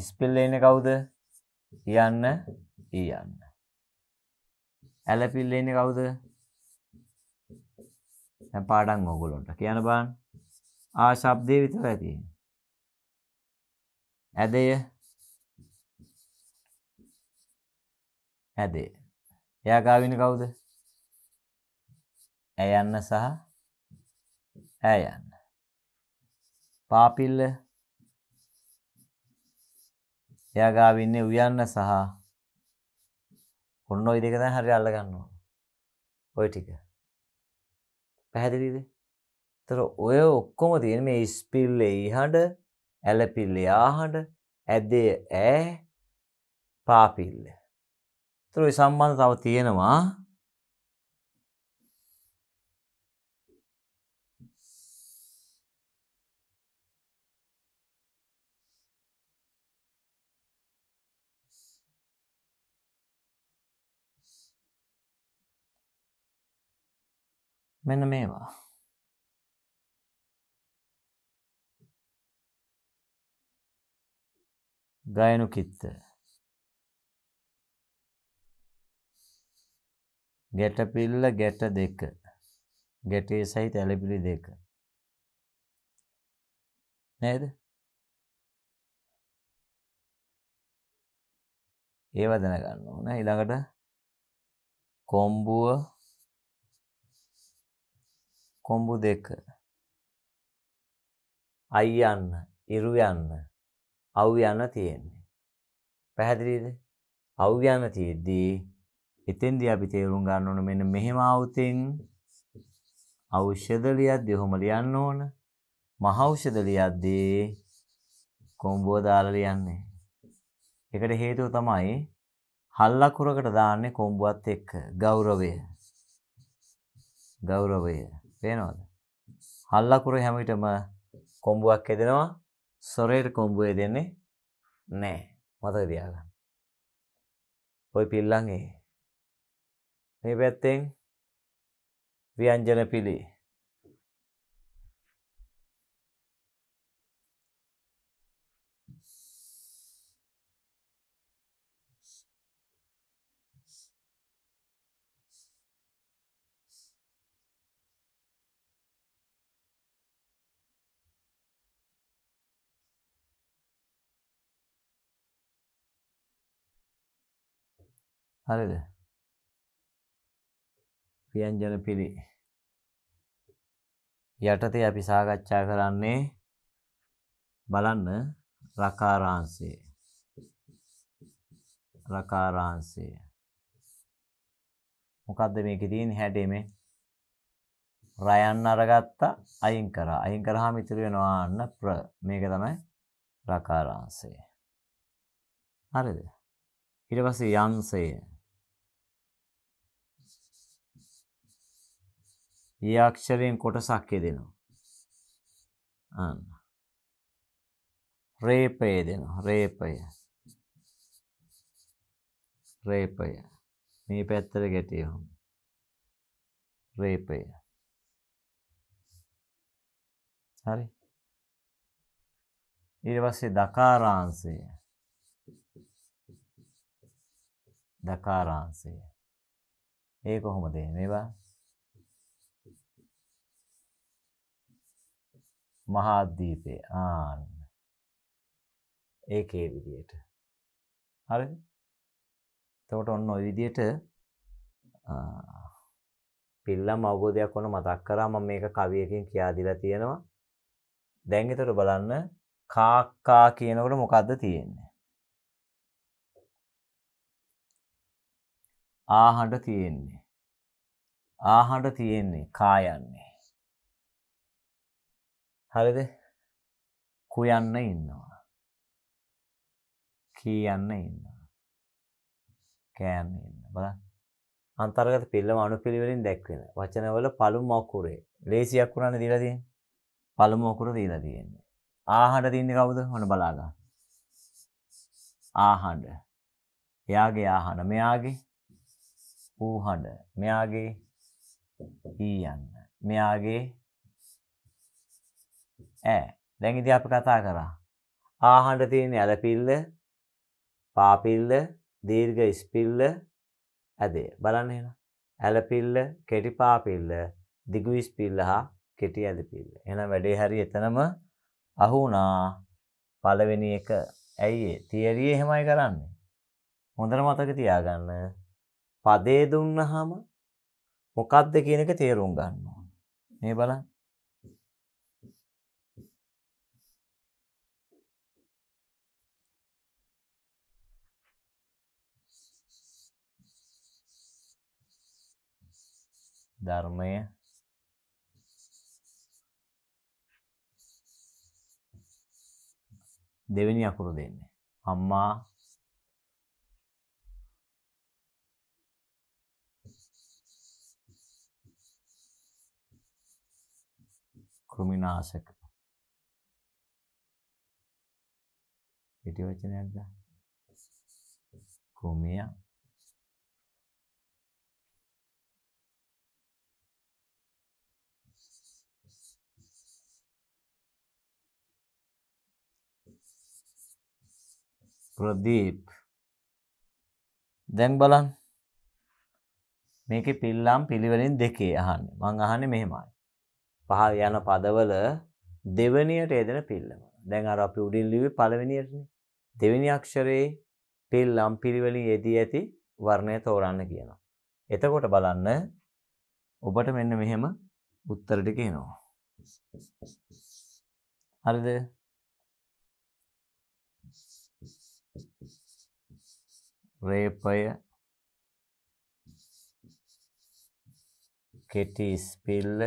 S2: ඉස්පෙල්ල එන්නේ කවුද? යන්න යන්න. ඇලපිල්ල එන්නේ කවුද? දැන් පාඩම් ඕගොල්ලන්ට කියන්න බලන්න. ආ ශබ්දේ විතරයි තියෙන්නේ. ඇදය ඇදේ එයා ගාවින කවුද ඇය යන්න සහ ඇය යන්න පාපිල්ල එයා ගාවින්නේ උයන්න සහ ඔන්න ඔය දෙක දැන් හරිය අල්ලගන්න ඕන ඔය ටික පැහැදිලිද? ඒතර ඔය ඔක්කොම තියෙන මේ ස්පිල්ලේ ඉහඬ ඇලපිල්ලේ ආහඬ ඇදේ ඈ පාපිල්ල. ඒතර ওই සම්බන්ධ තව තියෙනවා. මෙන්න මේවා ගයනු කිත්ත ගැටපිල්ල ගැට දෙක ගැටේ සහිත ඇලපිලි දෙක නේද ඒව දැනගන්න ඕන ඊළඟට කොම්බුව කොම්බු දෙක අයි යන්න ඉරු යන්න අව්‍යාන තියෙන්නේ. පැහැදිලිද? අව්‍යාන තියෙද්දී එතෙන්දී අපි තේරුම් ගන්න ඕන මෙන්න මෙහෙම આવුතෙන් ඖෂධ ලියද්දී ඔහොම ලියන්න ඕන. මහ ඖෂධ ලියද්දී කොම්බෝ දාලා ලියන්නේ. ඒකට හේතුව තමයි හල්ලකුරකට දාන්නේ කොම්බුවත් එක්ක ගෞරවය. ගෞරවය. පේනවද? හල්ලකුර හැම විටම කොම්බුවක් ඇදෙනවා සොරයට කොම්බුවේ දෙන්නේ නෑ මතක තියාගන්න. ඔය පිල්ලන්ගේ මේ පැත්තෙන් ව්‍යංජන පිළි හරිද? ව්‍යංජන පිළි යටතේ අපි සාකච්ඡා කරන්නේ බලන්න රකාරාංශය. රකාරාංශය. මොකද්ද මේකේ තියෙන හැඩේ මේ? රයන් අරගත්තා අයින් කරා. අයින් කරාම ඉතුරු වෙනවා අන්න ප්‍ර. මේක තමයි රකාරාංශය. හරිද? ඊට පස්සේ යංශය. ඒ අක්ෂරයෙන් කොටසක් යෙදෙනවා. අන්න. රේපය දෙනවා රේපය. රේපය. මේ පැත්තට ගැටියොම. රේපය. හරි. ඊට පස්සේ දකාරාංශය. දකාරාංශය. ඒ කොහොමද එන්නේ බා? මහාද්වීපය ආන්න. ඒකේ විදියට. හරිද? එතකොට ඔන්න ওই විදියට පිල්ලම් අවබෝධයක් ඔන්න මතක් කරා මම මේක කවියකින් කියා දීලා තියෙනවා. දැන් ඊතර බලන්න කාක්කා කියනකොට මොකද්ද තියෙන්නේ? ආහඬ තියෙන්නේ. ආහඬ තියෙන්නේ කා යන්නේ. හරිද කුයන්න ඉන්නවා කියන්න ඉන්නවා කෑන්න ඉන්න බල අන්තර්ගත පිල්ලම අනු පිළිවෙලින් දැක්වෙන වචනවල පළුම් මක්කුරේ ලේසියක් වුණන්න දීලදී පළමු අකුර දීලා තියෙන්නේ ආහඬ තින්නේ කවුද හොන බලාගන්න ආහඬ එයාගේ ආහඬ මෙයාගේ ඌහඬ මෙයාගේ ඊයන්න මෙයාගේ ඈ දැන් ඉතින් අපි කතා කරා ආහඬ තියෙන ඇලපිල්ල පාපිල්ල දීර්ඝ ස්පිල්ල ඇදේ බලන්න එහෙනම් ඇලපිල්ල කෙටි පාපිල්ල දිගු ස්පිල්ල හා කෙටි ඇදපිල්ල එහෙනම් වැඩේ හරි එතනම අහු වුණා පළවෙනි එක ඇයි ඒ තියරිය එහෙමයි කරන්නේ හොඳට මතක තියාගන්න පදේ දුන්නහම මොකක්ද කියන එක තේරුම් ගන්න ඕනේ මේ බලන්න ධර්මය දෙවෙනි අකුරු දෙන්නේ. අම්මා කෘමිනාශක. පිටි වචනයක්ද? කෘමියා ප්‍රදීප් දැන් බලන් මේක පිල්ලාම් පිළිවෙලින් දෙකේ අහන්න මං අහන්න මෙහෙමයි. පහ යන පදවල දෙවනියට එදෙන පිල්ලම දැන් අර අපි උඩින් ලිවි පළවෙනියටන දෙවැනි අක්ෂරයේ පිල්ලම් පිළිවලින් යෙදී ඇති වර්ණය තෝරන්න කියනවා. එතකොට බලන්න ඔබට මෙන්න මෙහෙම උත්තර ටික එනවා. හරිද? රේපය කෙටි ස්පිල්ල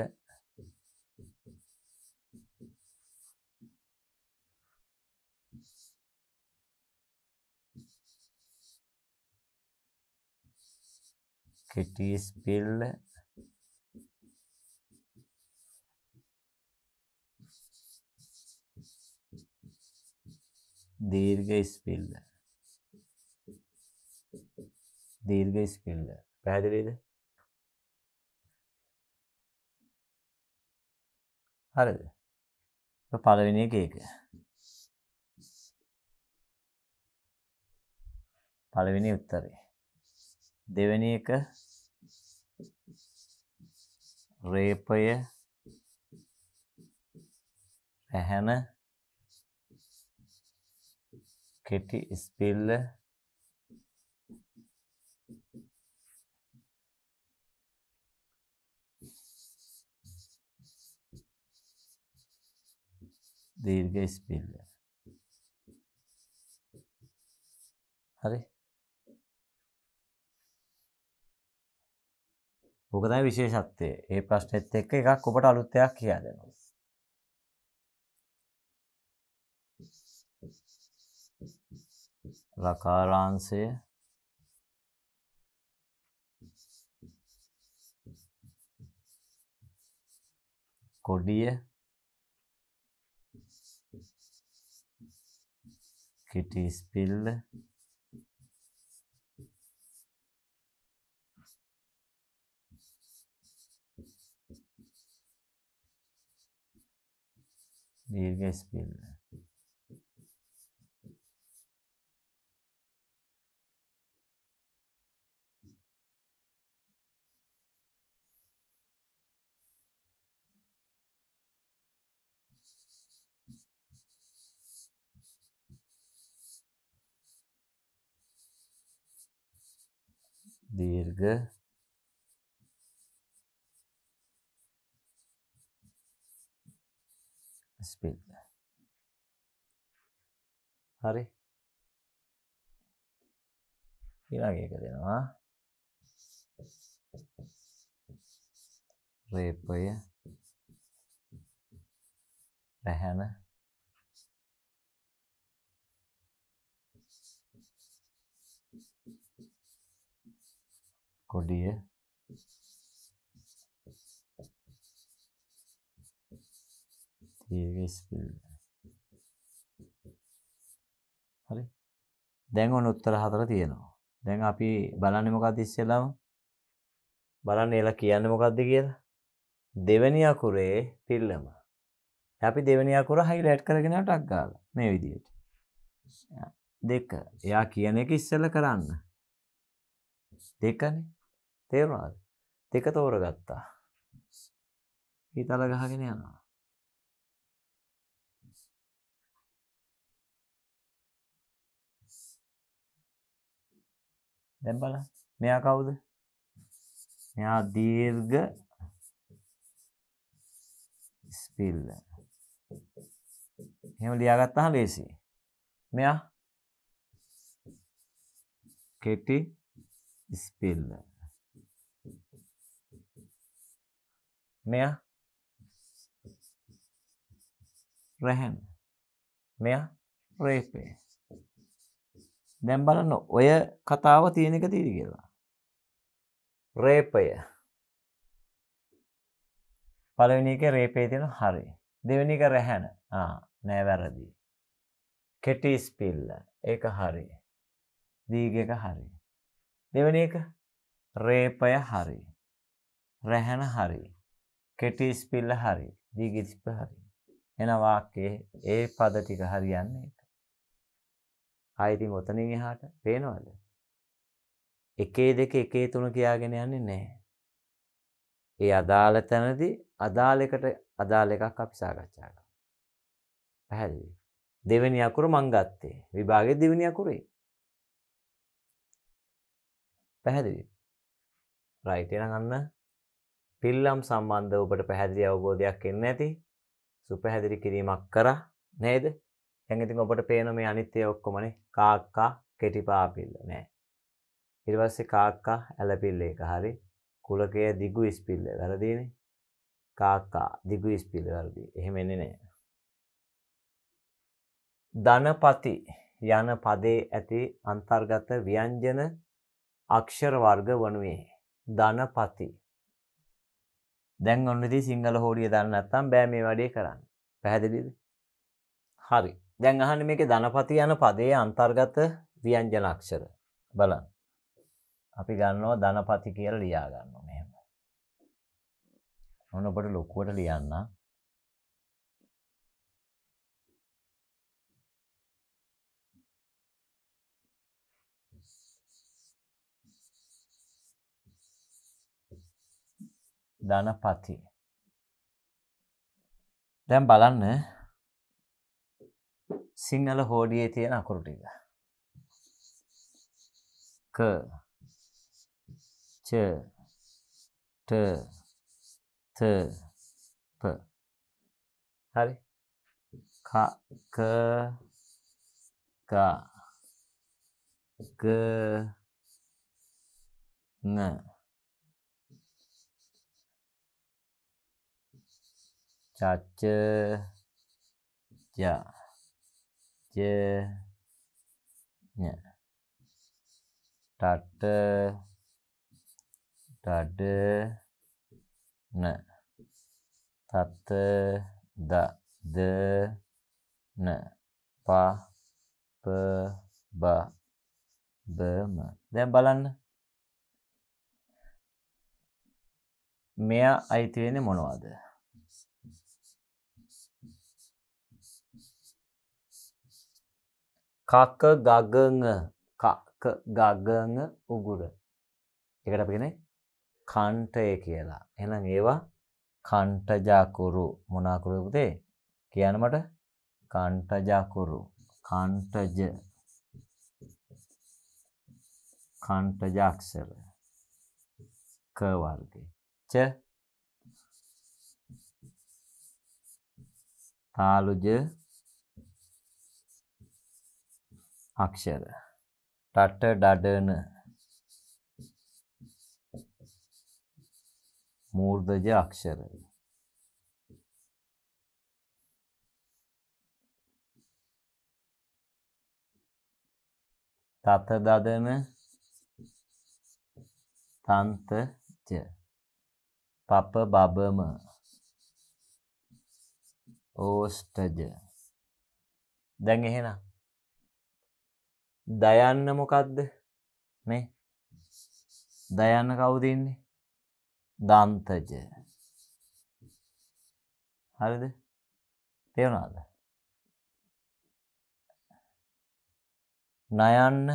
S2: කෙටි ස්පිල්ල දීර්ඝ ස්පිල්ල දීර්ඝ ස්පිල්ල පැහැදිලීද හරද පලවෙනි එක ඒක පලවෙනි උත්තරේ දෙවැනි එක රේපය පැහැන කෙටි ස්පිල්ල දීර්ඝ ස්පිල්ල. හරි. ඕක තමයි විශේෂත්වය. ඒ ප්‍රශ්නෙත් එක්ක එකක් ඔබට අලුත් දෙයක් කියලා දෙනවා. රකාරාංශය කොඩිය It is spilled.
S1: दीर्घ spilled.
S2: dirga speed hari hilang ya kalian mah repo ya rehana ah. කොඩිය හරි දැන් ඔන්න උත්තර හතර තියෙනවා දැන් අපි බලන්න මොකක්ද ඉස්සෙල්ලාම බලන්න එලා කියන්න මොකක්ද කියලා දෙවැනි අකුරේ පිල්ලම අපි දෙවැනි අකුර හයිලයිට් කරගෙන ටක් ගාලා මේ විදිහට දෙක එයා කියන එක ඉස්සෙල්ලා කරන්න දෙකනේ තේරුණාද? දෙක තෝරගත්තා. හිතල ගහගෙන යනවා. දැන් බලන්න. මෙයා කවුද? මෙයා දීර්ඝ ස්පිල්ල. එහෙම ලියාගත්තාම ලේසි. මෙයා කෙටි ස්පිල්ල. මෙයා රැහැන මෙයා රේපේ දැම් බලන්න ඔය කතාව තියෙන එක තීරි කියලා රේපය පලවෙනි එක රේපේ තියෙන හරි දෙවැනි එක රැහැන නෑ වැරදි කෙටිස් පිල්ල ඒක හරි දීග එක හරි දෙවැනි එක රේපය හරි රැහැන හරි කෙටි ස්පිල්ල හරි දීග ස්ප හරි එන වාක්‍යයේ ඒ පද ටික හරියන්නේ ඒක. ආයෙත් ඔතනින් එහාට පේනවද? එකේ දෙක එකේ තුන කියාගෙන යන්නේ නැහැ. ඒ අදාළ තැනදී අදාළ එකට අදාළ එකක් අපි සාකච්ඡා කරනවා. පැහැදිලි. දෙවෙනි අකුර මං ගත්තේ. විභාගයේ දෙවෙනි අකුරේ. පැහැදිලි. රයිට් එහෙනම් අන්න පිල්ලම් සම්බන්ධ ඔබට පැහැදිලි අවබෝධයක් එන්න ඇති සුපැහැදිලි කිරීමක් කරා නේද ඇඟතින් ඔබට පේන මේ අනිත්‍යය ඔක්කොමනේ කාක්කා කෙටිපාපිල්ල නෑ ඉරිවස්සේ කාක්කා ඇලපිල්ල එක හරි කුලකය දිගු ඉස්පිල්ල වැරදින කාක්කා දිගු ඉස්පිල්ල වැරදි එහෙම එන්නේ නෑ ධනපති යන පදේ ඇති අන්තර්ගත ව්‍යංජන අක්ෂර වර්ග වනුවේ ධනපති දැන් ඔන්නති සිංහල හෝඩිය දන්නත්තම් බෑ මේ වැඩේ කරන්න පැහැදිලිද හරි දැන් අහන මේක ධනපති යන පදේ අන්තර්ගත ව්‍යංජනක්ෂර බලන් අපි ගන්නවා ධනපති කියල ලියා ගන්න මෙහෙම ඔන්න ඔබට ලොකුවට ලියන්න ධනපති. දැන් බලන්න සිංහල හෝඩියේ තියෙන අකුරු ටික. ක ච ට ත ප හරි ක ක ග ග න චච්ච ය ය ය ටට ඩඩ න තත් ද ද න ප ප බ බම දැන් බලන්න මෙයා අයිති වෙන්නේ මොනවද කක ගගන කක ගගන උගුර. එකට අපිගෙන කණ්ටය කියලා. එහෙනම් ඒවා කණ්ටජාකුරු මොනාකුරු පුතේ? කියන්න මට කණ්ටජාකුරු. කණ්ටජ කණ්ටජාක්ෂර ක වර්ගේ. ච තාලුජ අක්ෂර ටට ඩඩන මූර්ධජ අක්ෂර තත දදන තන්තජ පප බබම ඕස්ටජ දැන් එහෙනම් දයන්න මොකක්ද මේ දයන්න කවුදන්නේ දන්තජ හරිද තේරුණාද නයන්න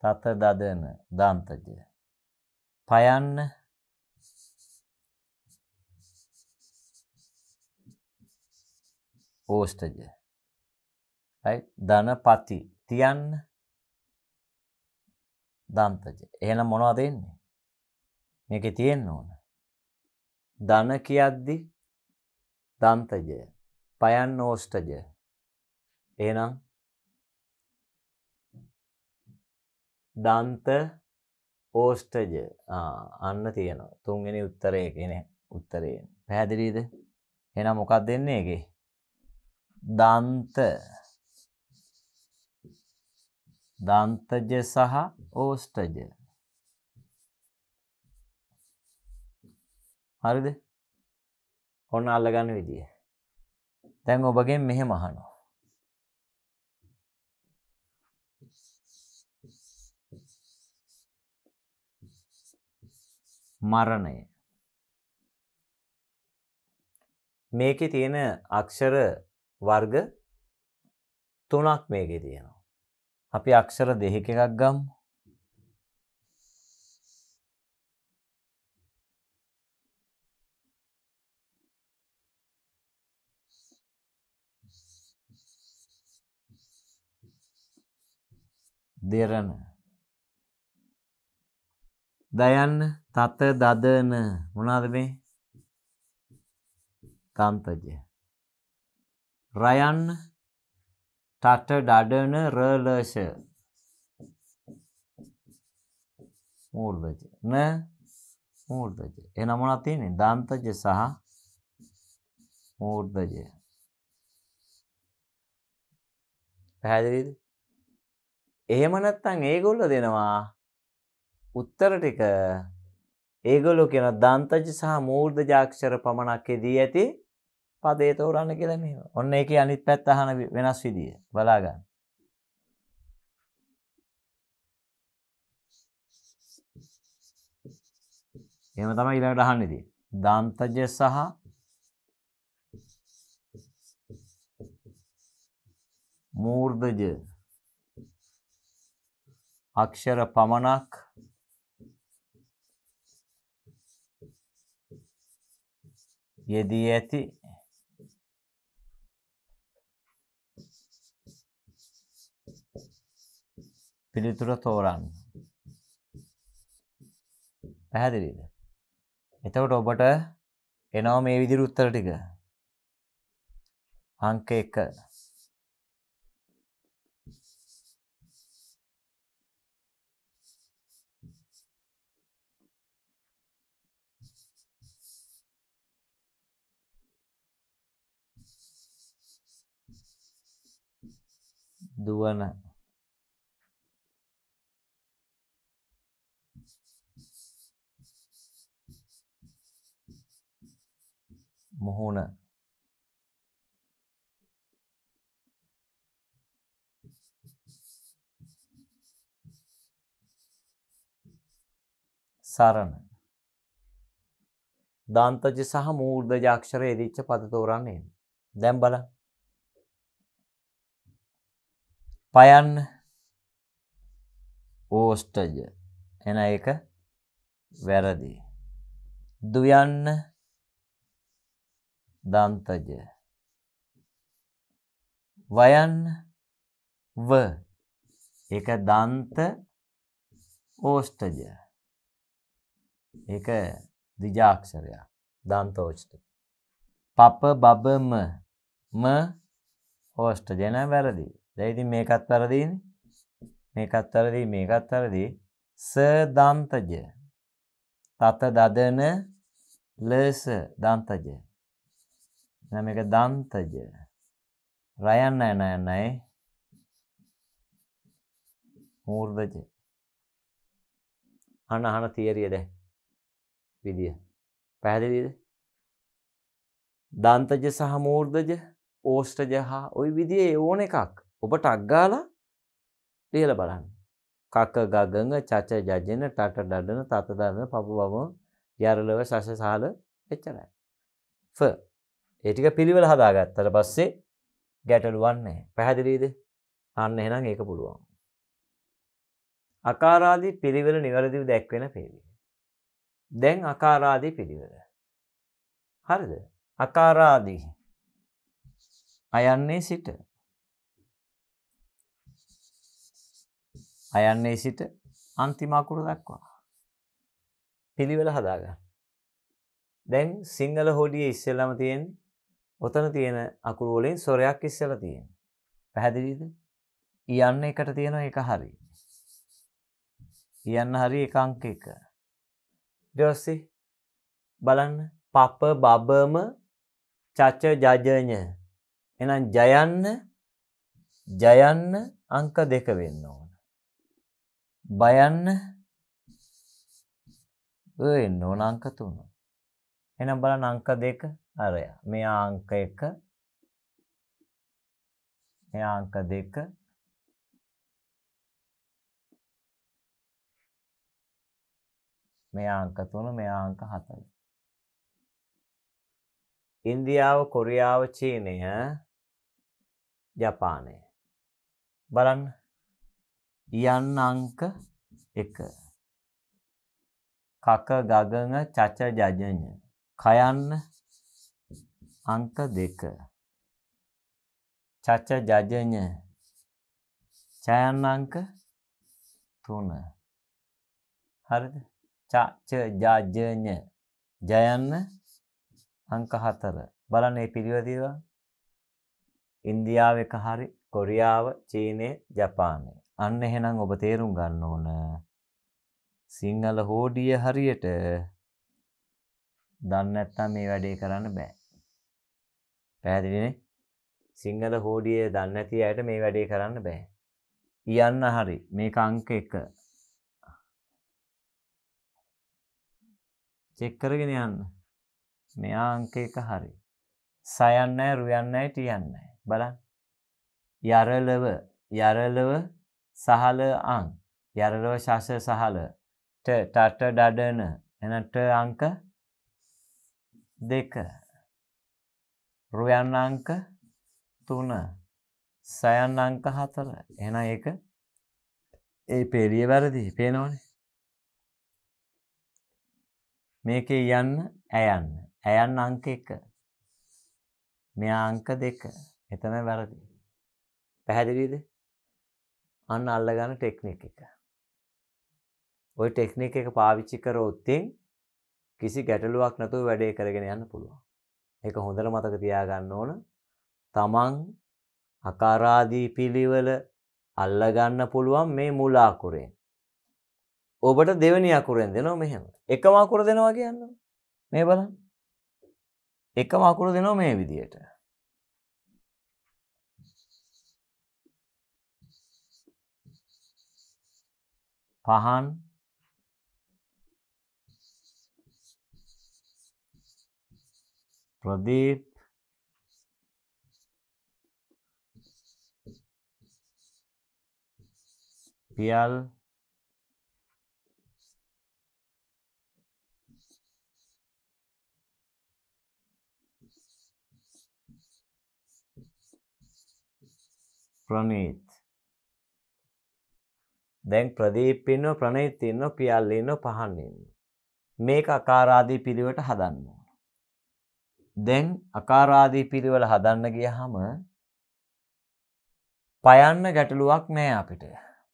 S2: තත දදන දන්තජ පයන්න ඕස්ටජය ධනපති තියන්න දන්තජ. එහෙනම් මොනවද එන්නේ? මේකේ තියෙන්න ඕන. ධන කියද්දි දන්තජය. පයන් ඕෂ්ඨජය. එහෙනම් දන්ත ඕෂ්ඨජය. අන්න තියෙනවා. තුන්වෙනි උත්තරේ කියන්නේ උත්තරේ. පැහැදිලිද? එහෙනම් මොකක්ද දෙන්නේ ඒකේ? දන්ත දන්තජ සහ ඕෂ්ටජ. හරිද? ඔන්න අල්ලගන්න විදිය. දැන් ඔබගෙන් මෙහෙම අහනවා. මරණය මේකේ තියෙන අක්ෂර වර්ග තුනක් මේකේ තියෙනවා අපි අක්ෂර දෙහික එකක් ගම් දෙරණ දයන්න තත දදන මොනාද මේ තන්තජය රයන්න ටට ඩඩන රලෂ මූර්ධජ න මූර්ධජ එන මොනක් තියෙන්නේ දන්තජ සහ මූර්ධජය පැහැදිලිද එහෙම නැත්නම් ඒගොල්ලෝ දෙනවා උත්තර ටික ඒගොල්ලෝ කියන දන්තජ සහ මූර්ධජාක්ෂර පමණක් දී ඇති පදේ තෝරන්න කියලා මෙහෙම. ඔන්න ඒකේ අනිත් පැත්ත අහන වෙනස් විදිය බලා ගන්න. එහෙම තමයි ඊළඟට අහන්නේදී. දාන්තජ සහ මූර්ධජ අක්ෂර පමණක් යෙදී ඇති පිළිතුර තෝරන්න. පැහැදිලිද? එතකොට ඔබට එනවා මේ විදිහට උත්තර ටික. අංක 1 දුවන මුහුණ සරණ දන්තජ සහ මූර්ධජ අක්ෂර එදිච්ච පද තෝරන්නේ දැන් බලන්න පයන්න ඕස්ටජ එන එක වැරදි දුයන්න දන්තජ වයන් ව ඒක දන්ත ඕෂ්ඨජ ඒක ද්විජාක්ෂරයක් දන්ත ඕෂ්ඨ පප බබ ම ම ඕෂ්ඨජ නෑ වැරදි දැන් ඉතින් මේකත් වැරදිනේ මේකත් වැරදි මේකත් වැරදි ස දන්තජ තත දදන ලස දන්තජ එහෙනම් මේක දන්තජ. රයන්න යන යනයි මූර්ධජ. අහන අහන තියරිය දැන් විදිය. පැහැදිලිද? දන්තජ සහ මූර්ධජ ඕෂ්ටජ හා ওই විදිහේ ඕන එකක් ඔබට අග්ගාලා ලියලා බලන්න. කක ගගඟ චච ජජන ටට ඩඩන තත දන පපු බම යරලව සසසාල එච්චරයි. ෆ ඒටික පිළිවෙල හදාගත්තට පස්සේ ගැටලුවන්නේ පැහැදිලීද අන්න එහෙනම් ඒක පුළුවන්. අකාරාදී පිළිවෙල නිවැරදිව දැක්වෙන පේවිය. දැන් අකාරාදී පිළිවෙල. හරිද අකාරාදී අයන්නේ සිට අයන්නේ සිට අන්තිමාකුරු දක්වා. පිළිවෙල හදාගන්න. දැන් සිංහල හොඩිය ඉස්සෙල්ලම තියෙන් ඔතන තියෙන අකුරුවලින් සොරයක් ඉස්සල තියෙන. පැහැදිලිද යන්න එකට තියෙන එක හරි. කියන්න හරි එකංක එක. දොස්සි බලන්න පප බබම චච ජජඥ එනම් ජයන්න ජයන්න අංක දෙක වෙන්න ඕන. බයන්න එන්න ඕන අංක තුන. එනම් බල අංක දෙක අරයා. මේ අංක 1 මේ අංක 2 මේ අංක 3 මේ අංක 4. ඉන්දියාව, කොරියාව, චීනය, ජපානය. බලන්න. යන්න අංක 1. කක ගගන චච ජජඤ. කයන්න අංක දෙක චච ජජඥ චයන් අංක තුන හරිද චච ජජඥ ජයන්න අංක හතර බලන්න මේ පිළිවෙල තියෙනවා ඉන්දියාව එක හරි කොරියාව චීනය ජපානය අන්න එහෙනම් ඔබ තේරුම් ගන්න ඕන සිංහල හෝඩිය හරියට දන්න නැත්තම් මේ වැඩේ කරන්න බෑ පැහැදිලිනේ සිංහල හෝඩිය දන්නැති අයට මේ වැඩේ කරන්න බෑ. කියන්න හරි මේ අංක එක චෙක් කරගෙන යන්න මෙයා අංක එක හරි සයන්නයි රුයන්නයි ටියන්නයි බලන් යරලව යරලව සහල අං යරලව ශස සහල ටට ඩඩන එනට අංක දෙක රුයන් අංක 3 සයන් අංක 4 එහෙනම් ඒක ඒ පෙරිය වැරදි පේනවනේ මේකේ යන්න ඇයන්න ඇයන් අංක 1 මෙයා අංක 2 එතන වැරදි පැහැදිලිද අන්න අල්ලගන්න ටෙක්නික් එක ඔය ටෙක්නික් එක පාවිච්චි කරොත් කිසි ගැටලුවක් නැතුව වැඩේ කරගෙන යන්න පුළුවන් ඒක හොඳට මතක තියාගන්න ඕන තමන් අකාරාදී පිළිවල අල්ලගන්න පුළුවන් මේ මුලාකුරෙන්. ඔබට දෙවනි අකුරෙන් දෙනවා මෙහෙම එකම අකුර දෙනවා කියන්න මේ බල එකම අකුර දෙනවා මේ විදියට පහන් प्रदीप पियाल ප්‍රනීත් දැන් ප්‍රදීප් ඉන්නවා ප්‍රනීත් ඉන්නවා පියල් ඉන්නවා පහන් ඉන්නවා මේක අකාරාදී පිළිවෙලට හදන්නවා දැන් අකාරාදී පිළිවෙල හදන්න ගියහම පයන්න ගැටලුවක් නෑ අපිට.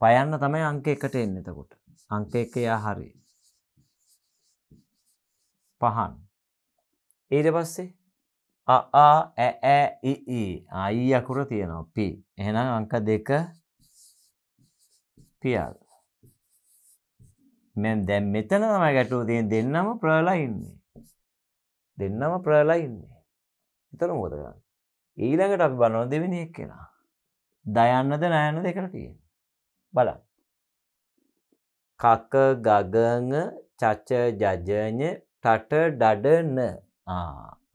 S2: පයන්න තමයි අංක එකට එන්න එතකොට. අංක එක යා හරි. පහන්. ඊට පස්සේ අ ආ ඈ ඈ ඊ ඊ ආයි අකුර තියෙනවා p. එහෙනම් අංක දෙක පියල්. මෙන් දැන් මෙතන තමයි ගැටලුව තියෙන දෙන්නම ප්‍රලා ඉන්නේ. දෙන්නම ප්‍රලා ඉන්නේ එතර මොද කරන්න ඊළඟට අපි බලනො දෙවිනියක් කෙනා දයන්නද නෑන දෙකට තියෙන බල කක්ක ගගග චච්ච ජජඥ ටට ඩඩන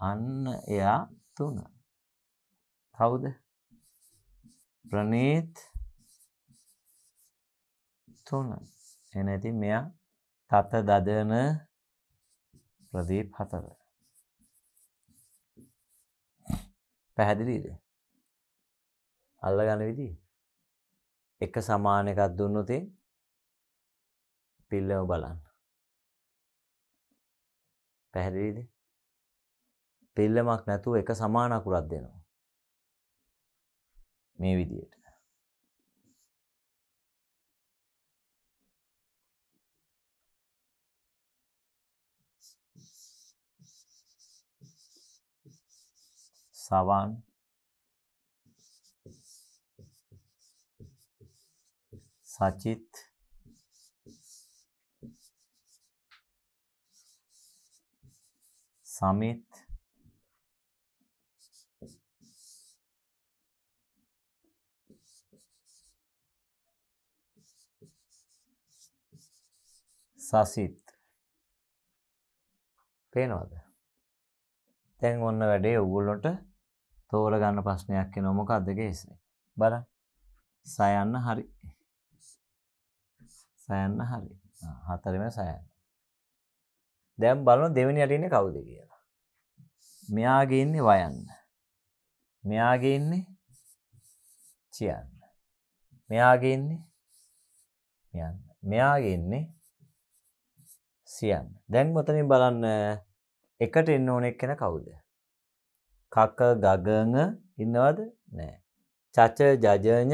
S2: අන්න එයා තුන කවුද ප්‍රනීත් තුන එනැති මෙයා තත දදන ප්‍රදීප් හතර පැහැදිලීද? අල්ලගන්න විදි. එක සමාන එකක් දුන්නොත් පිල්ලම බලන්න. පැහැදිලීද? පිල්ලමක් නැතුව එක සමාන අකුරක් දෙනවා. මේ විදියට. ආසාවන් සචිත් සමිත් සසිත් පේනවද දැන් ඔන්න වැඩේ ඔගොල්ලොන්ට තෝර ගන්න ප්‍රශ්නයක් එනවා මොකක්ද කේස් එක බලන්න සයන්න හරි සයන්න හරි හතරෙම සයන්න දැන් බලමු දෙවෙනි යටින්නේ කවුද කියලා මෙයාගේ ඉන්නේ වයන්න මෙයාගේ ඉන්නේ චියන්න මෙයාගේ ඉන්නේ යන්න මෙයාගේ ඉන්නේ සියන්න දැන් මෙතනින් බලන්න එකට එන්න ඕන එක්කෙන කවුද කක ගගන ඉන්නවද නෑ. චච ජජන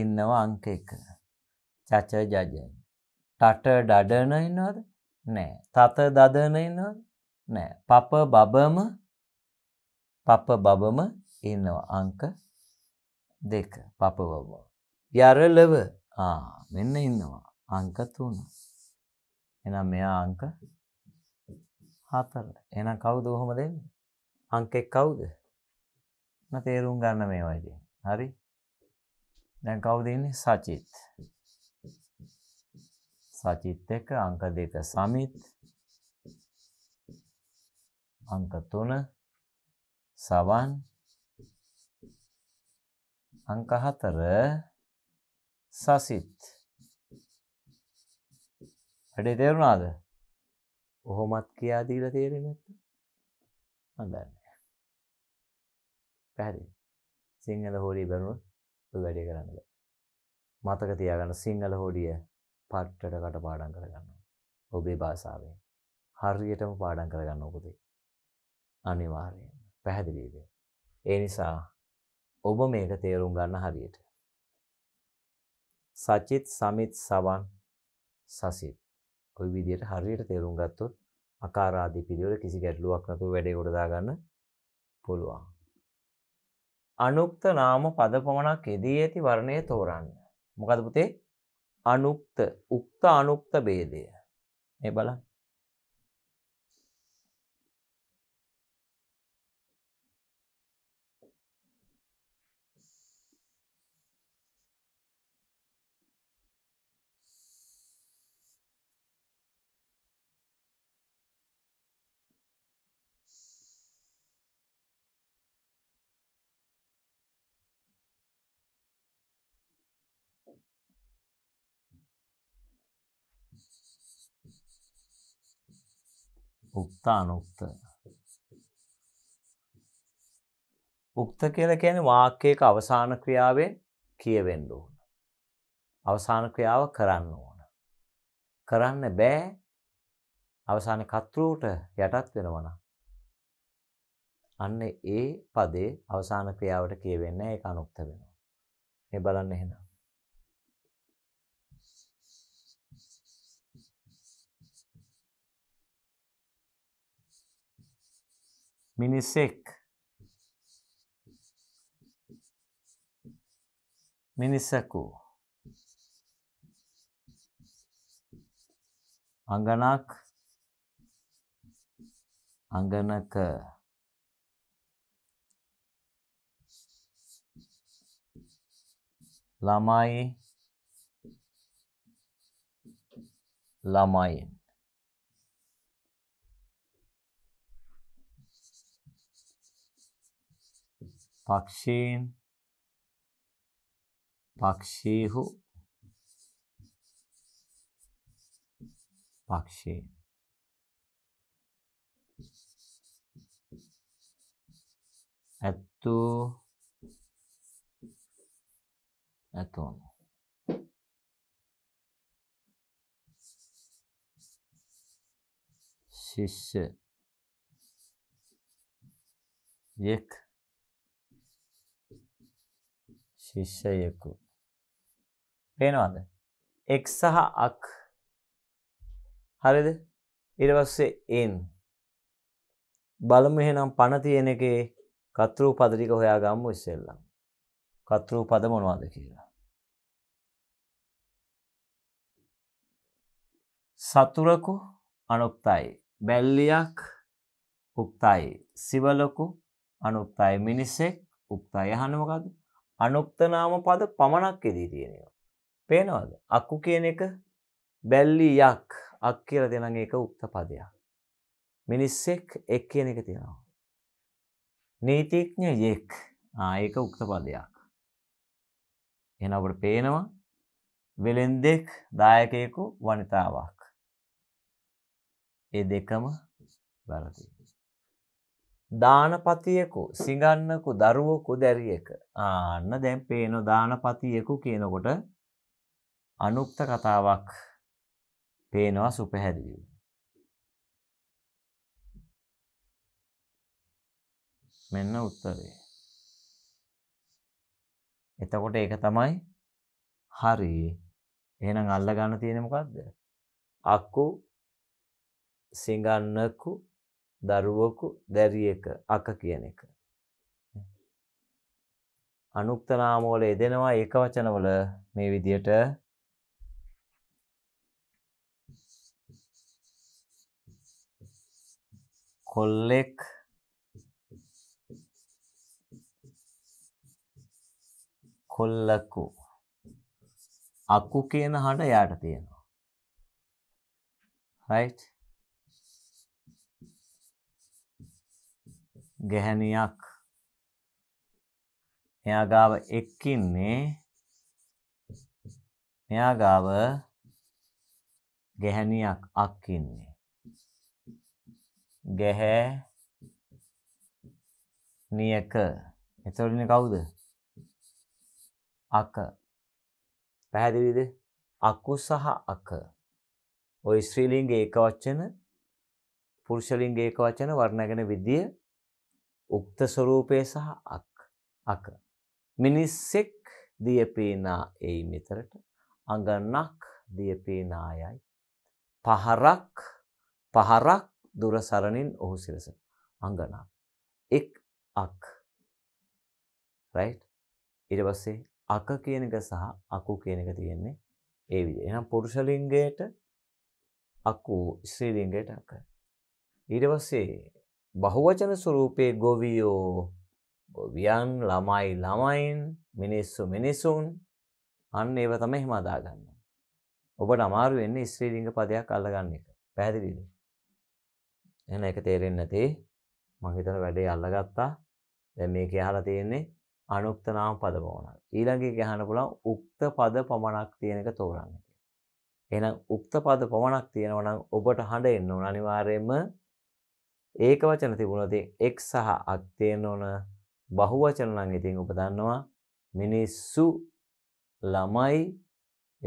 S2: ඉන්නව අංක එක. චච ජජන. ටට ඩඩන ඉන්නවද නෑ. තත දදන ඉන්නවද නෑ. පප බබම පප බබම ඉන්නව අංක දෙක පප බබ. යරලව මෙන්න ඉන්නවා අංක තුන. එනම් මෙයා අංක හතර එන කවුද ඔහොම දෙන්න අංකෙක් කවුද තේරුම් ගන්න මේ වයිද හරි දැන් කවදන්නේ සචිත් සචිත් එක අංක දෙක සමිත් අංක තුන සවන් අංක හතර සසිත් වැඩේ තේරුණාද? කොහොමත් කියා දීලා තේරෙන්නේ නැත්නම් හඳන්නේ පැහැදිලි. සිංහල හෝඩිය බැනුවොත් ඔය වැඩේ කරන්න බෑ. මතක තියාගන්න සිංහල හෝඩිය පාටට කටපාඩම් කරගන්න. ඔබේ භාෂාවෙන්. හරියටම පාඩම් කරගන්න ඔබතේ. අනිවාර්යයෙන්. පැහැදිලිද? ඒ නිසා ඔබ මේක තේරුම් ගන්න හරියට. සචිත් සමිත් සවන් සසිත්. ওই විදිහට හරියට තේරුම් ගත්තොත් අකාරාදී පිළිවෙල කිසි ගැටලුවක් නැතුව වැඩේ ගොඩ දාගන්න පුළුවන්. අනුක්ත නාම පද පමණක් එදී ඇති වර්ණය තෝරන්න. මොකද පුතේ අනුක්ත උක්ත අනුක්ත බේදය. මේ බලන්න. උක්තානුක්ත. උක්ත කියලා කියන්නේ වාක්‍යයක අවසාන ක්‍රියාවෙන් කියවෙන්න ඕන. අවසාන ක්‍රියාව කරන්න ඕන. කරන්න බෑ අවසාන කර්තෘට යටත් වෙනවා අන්න ඒ පදේ අවසාන ක්‍රියාවට කියවෙන්නේ ඒක අනුක්ත වෙනවා. මේ බලන්න එහෙනම් මිනිසෙක් මිනිසකු අඟනක් අඟනක ළමයි ළමයින් Takshin. Takshihu. Takshin. Etu, Eton. Şişi. Yek. ශිෂ්‍යයෙකු. පේනවද? x සහ අක් හරිද? ඊට පස්සේ n බලමු එහෙනම් පණ තියෙන එකේ කතෘ පද ටික හොයාගමු ඉස්සෙල්ලා. කතෘ පද මොනවද කියලා. සතුරකු අනුක්තයි. බැල්ලියක් උක්තයි. සිවලකු අනුක්තයි. මිනිසෙක් උක්තයි. අහන්නේ මොකද්ද? අනුක්තනාම පද පමණක් එදී තියෙනවා. පේනවද අක්කු කියන එක බැල්ලි යක් අක් කියල දෙනගේ එක උක්ත පදයක්. මිනිස්සෙක් එක් කියන එක තියෙනවා. නීතිඥ යෙක් ආයක උක්ත පදයක්. එන අපට පේනවා වෙලෙන් දෙෙක් දායකයෙකු වනිතාවක්. ඒ දෙකම වැරදිී. දානපතියෙකු සිඟන්නකු දරුවකු දැරියක ආන්න දැන් පේන දානපතියෙකු කියනකොට අනුක්ත කතාවක් පේනවා සුපැහැදිලිව. මෙන්න උත්තරේ. එතකොට ඒක තමයි හරි එහෙනම් අල්ල ගන්න තියෙන මොකක්ද? අක්කු සිඟන්නකු දරුවකු දැරියක අක කියන එක. අනුක්තනාමෝල එදෙනවා ඒක වචනවල මේ විදියට කොල්ලෙක් කොල්ලකු අකු කියන හඬ යාට තියෙනවා. right? ගැහැණියක් මෙයා ගාව එක් ඉන්නේ මෙයා ගාව ගැහැණියක් අක් ඉන්නේ ගැහැ නියක එතකොට ඉන්නේ කවුද අක පැහැදිලිද අකු සහ අක ওই ස්ත්‍රීලිංග ඒක වචන පුරුෂලිංග ඒක වචන වර්ණගෙන විදිය උක්ත ස්වરૂපය සහ අක් අක මිනිස්සෙක් දියපේනා එයි මෙතරට අඟනක් දියපේනායයි පහරක් පහරක් දුරසරණින් ඔහු සිරසට අඟනක් එක් අක් රයිට් ඊට පස්සේ අක කියන එක සහ අකු කියන එක තියෙන්නේ ඒ විදිහට. එහෙනම් පුරුෂ ලිංගයට අකු, ස්ත්‍රී ලිංගයට අක. ඊට පස්සේ බහුවචන ස්වරූපයේ ගොවියෝ ගොවියන් ළමයි ළමයින් මිනිස්සු මිනිසුන් අන්න ඒව තමයි එහෙම අදාගන්න. ඔබට අමාරු වෙන්නේ ස්ත්‍රීලිංග පදයක් අල්ලගන්න එක. පැහැදිලිද? එහෙනම් ඒක තේරෙන්නේ නැති මම හිතන වැඩේ අල්ලගත්තා. දැන් මේකේ අහලා තියෙන්නේ අනුක්ත නාම පද පමණක්. ඊළඟට ගහන්න පුළුවන් උක්ත පද පමණක් තියෙන එක තෝරන්න. එහෙනම් උක්ත පද පමණක් තියෙනවා නම් ඔබට හඬ එන්න ඕන අනිවාර්යයෙන්ම ඒක වචන තිබුණති එක් සහ අත්තියෙන් ඕන බහුවචනනං ඉතින් උපදන්නවා මිනිස්සු ළමයි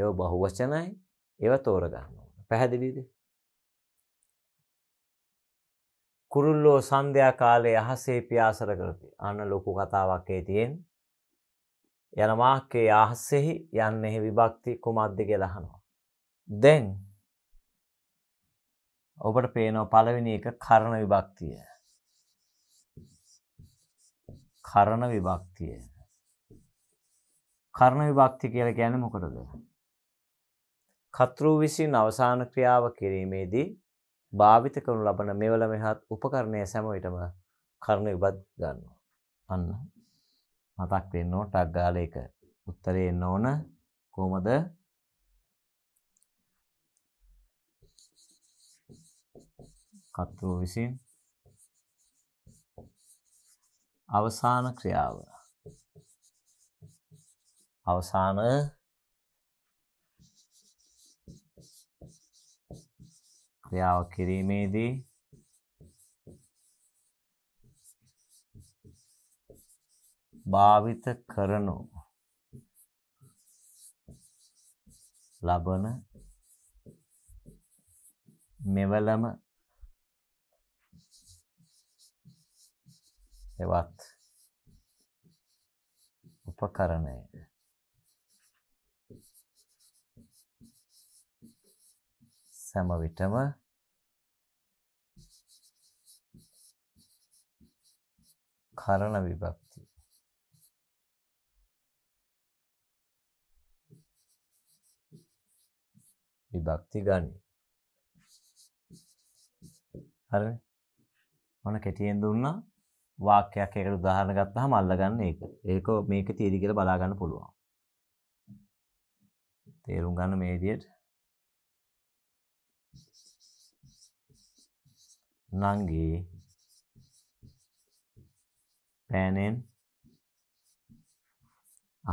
S2: ඒ බහුවචනයි ඒව තෝරගන්න පැහැදිලිද කුරුල්ලෝ සන්ධ්‍යා කාලේ අහසේ පියාසර කරති අන්න ලොකු කතාවක්කේ තියෙන් යන වාක්‍යයේ අහස්සෙහි යන්නෙහි විභක්ති කුමක්ද කියලා අහනවා. දැන් ඔබට පේනෝ පළවෙනි එක කරණ විභක්තිය. කරණ විභක්තිය. කරණ විභක්ති කියලා කියන්නේ මොකටද? කතෘ විසින් අවසාන ක්‍රියාව කිරීමේදී භාවිත කරනු ලබන මෙවල මෙහත් උපකරණය සෑම විටම කරණ විභත් ගන්නවා. අන්න මතක් වෙන්න ඕන ටක් ගාලා එක. උත්තරේ එන්න ඕන කොහමද කර්තෘ විසින් අවසාන ක්‍රියාව අවසාන ක්‍රියාව කිරීමේදී භාවිත කරනු ලබන මෙවලම හෙවත් උපකරණය සෑම විටම කරණ විභක්ති විභක්ති ගනි හරි මම කෙටියෙන් දුන්නා වාක්‍යයක් එකට උදාහරණ ගත්තාම අල්ලගන්න ඒක. ඒක මේක තියෙදි කියලා බලා ගන්න පුළුවන්. තේරුම් ගන්න මේ විදියට. නංගි පෑනෙන්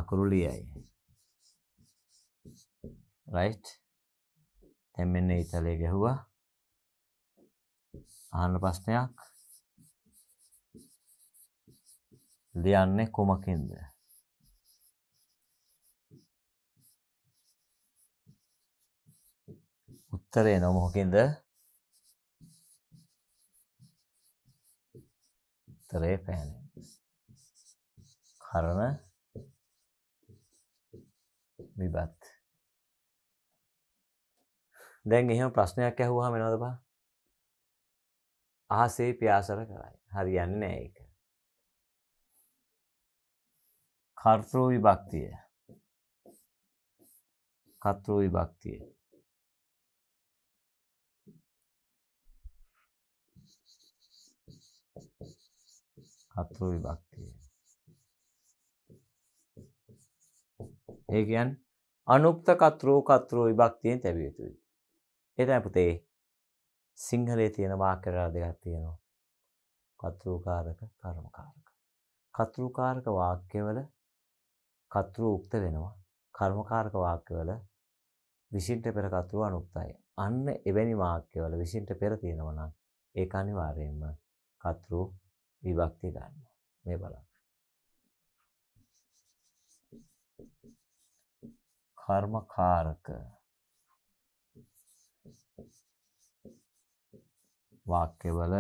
S2: අකුරු ලියයි. රයිට්? දැන් මෙන්න ඉතලේ ගැහුවා. අහන්න ප්‍රශ්නයක් ලියන්නේ කුමකින්ද? උත්තරේ නෝ මොකකින්ද? උත්තරේ පෑනේ. කරන විපත්. දැන් එහෙම ප්‍රශ්නයක් ඇහුවාම වෙනවද බා? අහසේ පියාසර කරයි. හරියන්නේ නැහැ ඒක. කර්තෘ විභක්තිය කර්තෘ විභක්තිය කර්තෘ විභක්තිය ඒ කියන්නේ අනුක්ත කර්තෘ කර්තෘ විභක්තියෙන් ලැබිය යුතුයි ඒ තමයි පුතේ සිංහලේ තියෙන වාක්‍ය රාශියක් තියෙනවා කර්තෘකාරක කර්මකාරක කර්තෘකාරක වාක්‍යවල කතෘ උක්ත වෙනවා කර්මකාරක වාක්‍යවල විසින්ට පෙර කතෘ අනුක්තයි. අන්න එවැනි වාක්‍යවල විසින්ට පෙර තියෙනවා නම් ඒක අනිවාර්යයෙන්ම කතෘ විභක්ති ගන්නවා. මේ බලන්න. කර්මකාරක වාක්‍යවල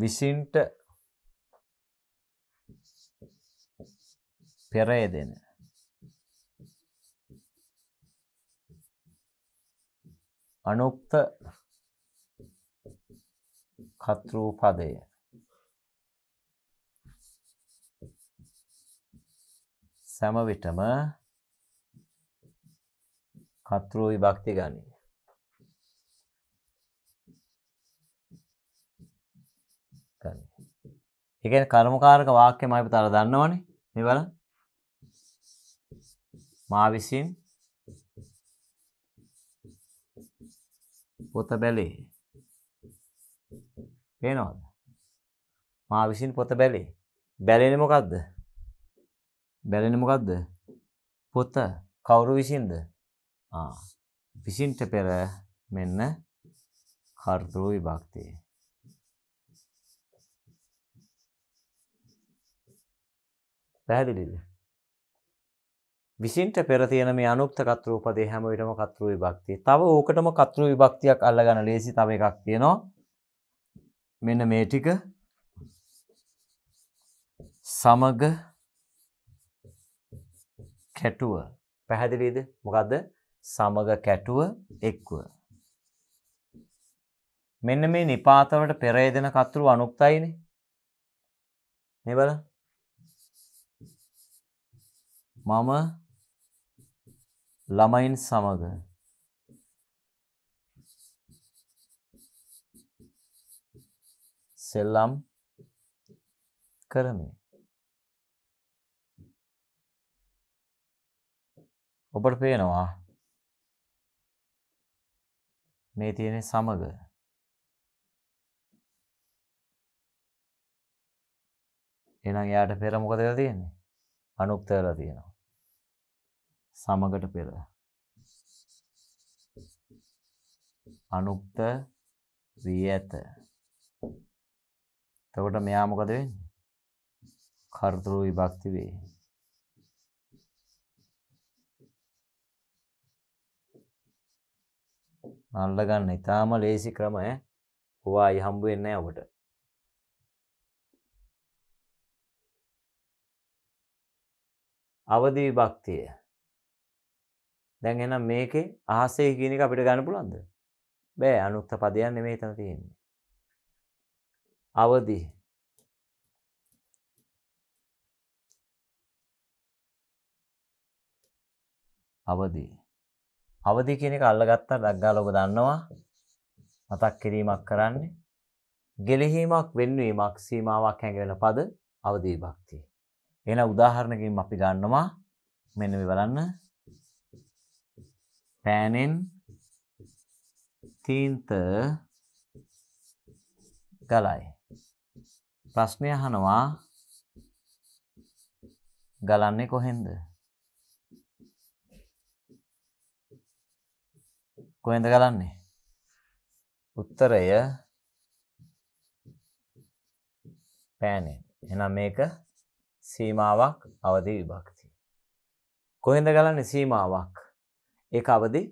S2: විසින්ට පෙරයදෙන අනුක්ත කතරූ පදය සැමවිටම කතරූ විභක්ති ගනී ඒ කියන්නේ කර්මකාරක වාක්‍ය මම හිතලා දන්නවනේ. මේ බලන්න. මා විසින් පොත බැලේ. පේනවද? මා විසින් පොත බැලේ. බැලෙන්නේ මොකද්ද? බැලෙන්නේ මොකද්ද? පොත කවුරු විසින්ද? ආ. විසින්ට පෙර මෙන්න කර්තෘ විභක්තිය. පැහැදිලිද? විසින්ට පෙර තියෙන මේ අනුක්ත කතෘ උපදේ හැම විටම කතෘ විභක්තිය. තව ඕකටම කතෘ විභක්තියක් අල්ලගන්න ලේසි තව එකක් තියෙනවා. මෙන්න මේ ටික සමග කැටුව. පැහැදිලිද? මොකද්ද? සමග කැටුව එක්ව. මෙන්න මේ නිපාතවට පෙර යෙදෙන කතෘ අනුක්තයිනේ. මේ බලන්න. මම ළමයින් සමග සෙල්ලම් කරමි. ඔබට පේනවා මේ තියෙන සමග එහෙනම් එයාට පෙර මොකද වෙලා තියෙන්නේ? අනුක්ත වෙලා තියෙනවා. සමගට පෙර අනුක්ත වී ඇත. එතකොට මෙයා මොකද වෙන්නේ? කර්තෘ විභක්ති වේ. අල්ල ගන්න ඊටාම ලේසි ක්‍රමය. ඔවායි හම්බ වෙන්නේ නැහැ ඔබට. අවදි විභක්තිය දැන් එනම් මේකේ ආසය කියන එක අපිට ගන්න පුළුවන්ද? බෑ අනුක්ත පදයක් නෙමෙයි තන තියෙන්නේ. අවදි අවදි අවදි කියන එක අල්ලගත්තා ඩග්ගාල ඔබ දන්නවා මතක් කිරීමක් කරන්නේ ගෙලිහීමක් වෙන්වීමක් සීමාවක් හැඟවෙන පද අවදී භක්තිය. එන උදාහරණකින් අපි ගන්නවා මෙන්න මේ බලන්න පෑනෙන් තීන්ත ගලයි. ප්‍රශ්නය අහනවා ගලන්නේ කොහෙන්ද? කොහෙන්ද ගලන්නේ? උත්තරය පෑනේ. එහෙනම් මේක සීමාවක් අවදි විභක්තිය. කොහෙන්ද ගලන්නේ සීමාවක්? ඒ අවදි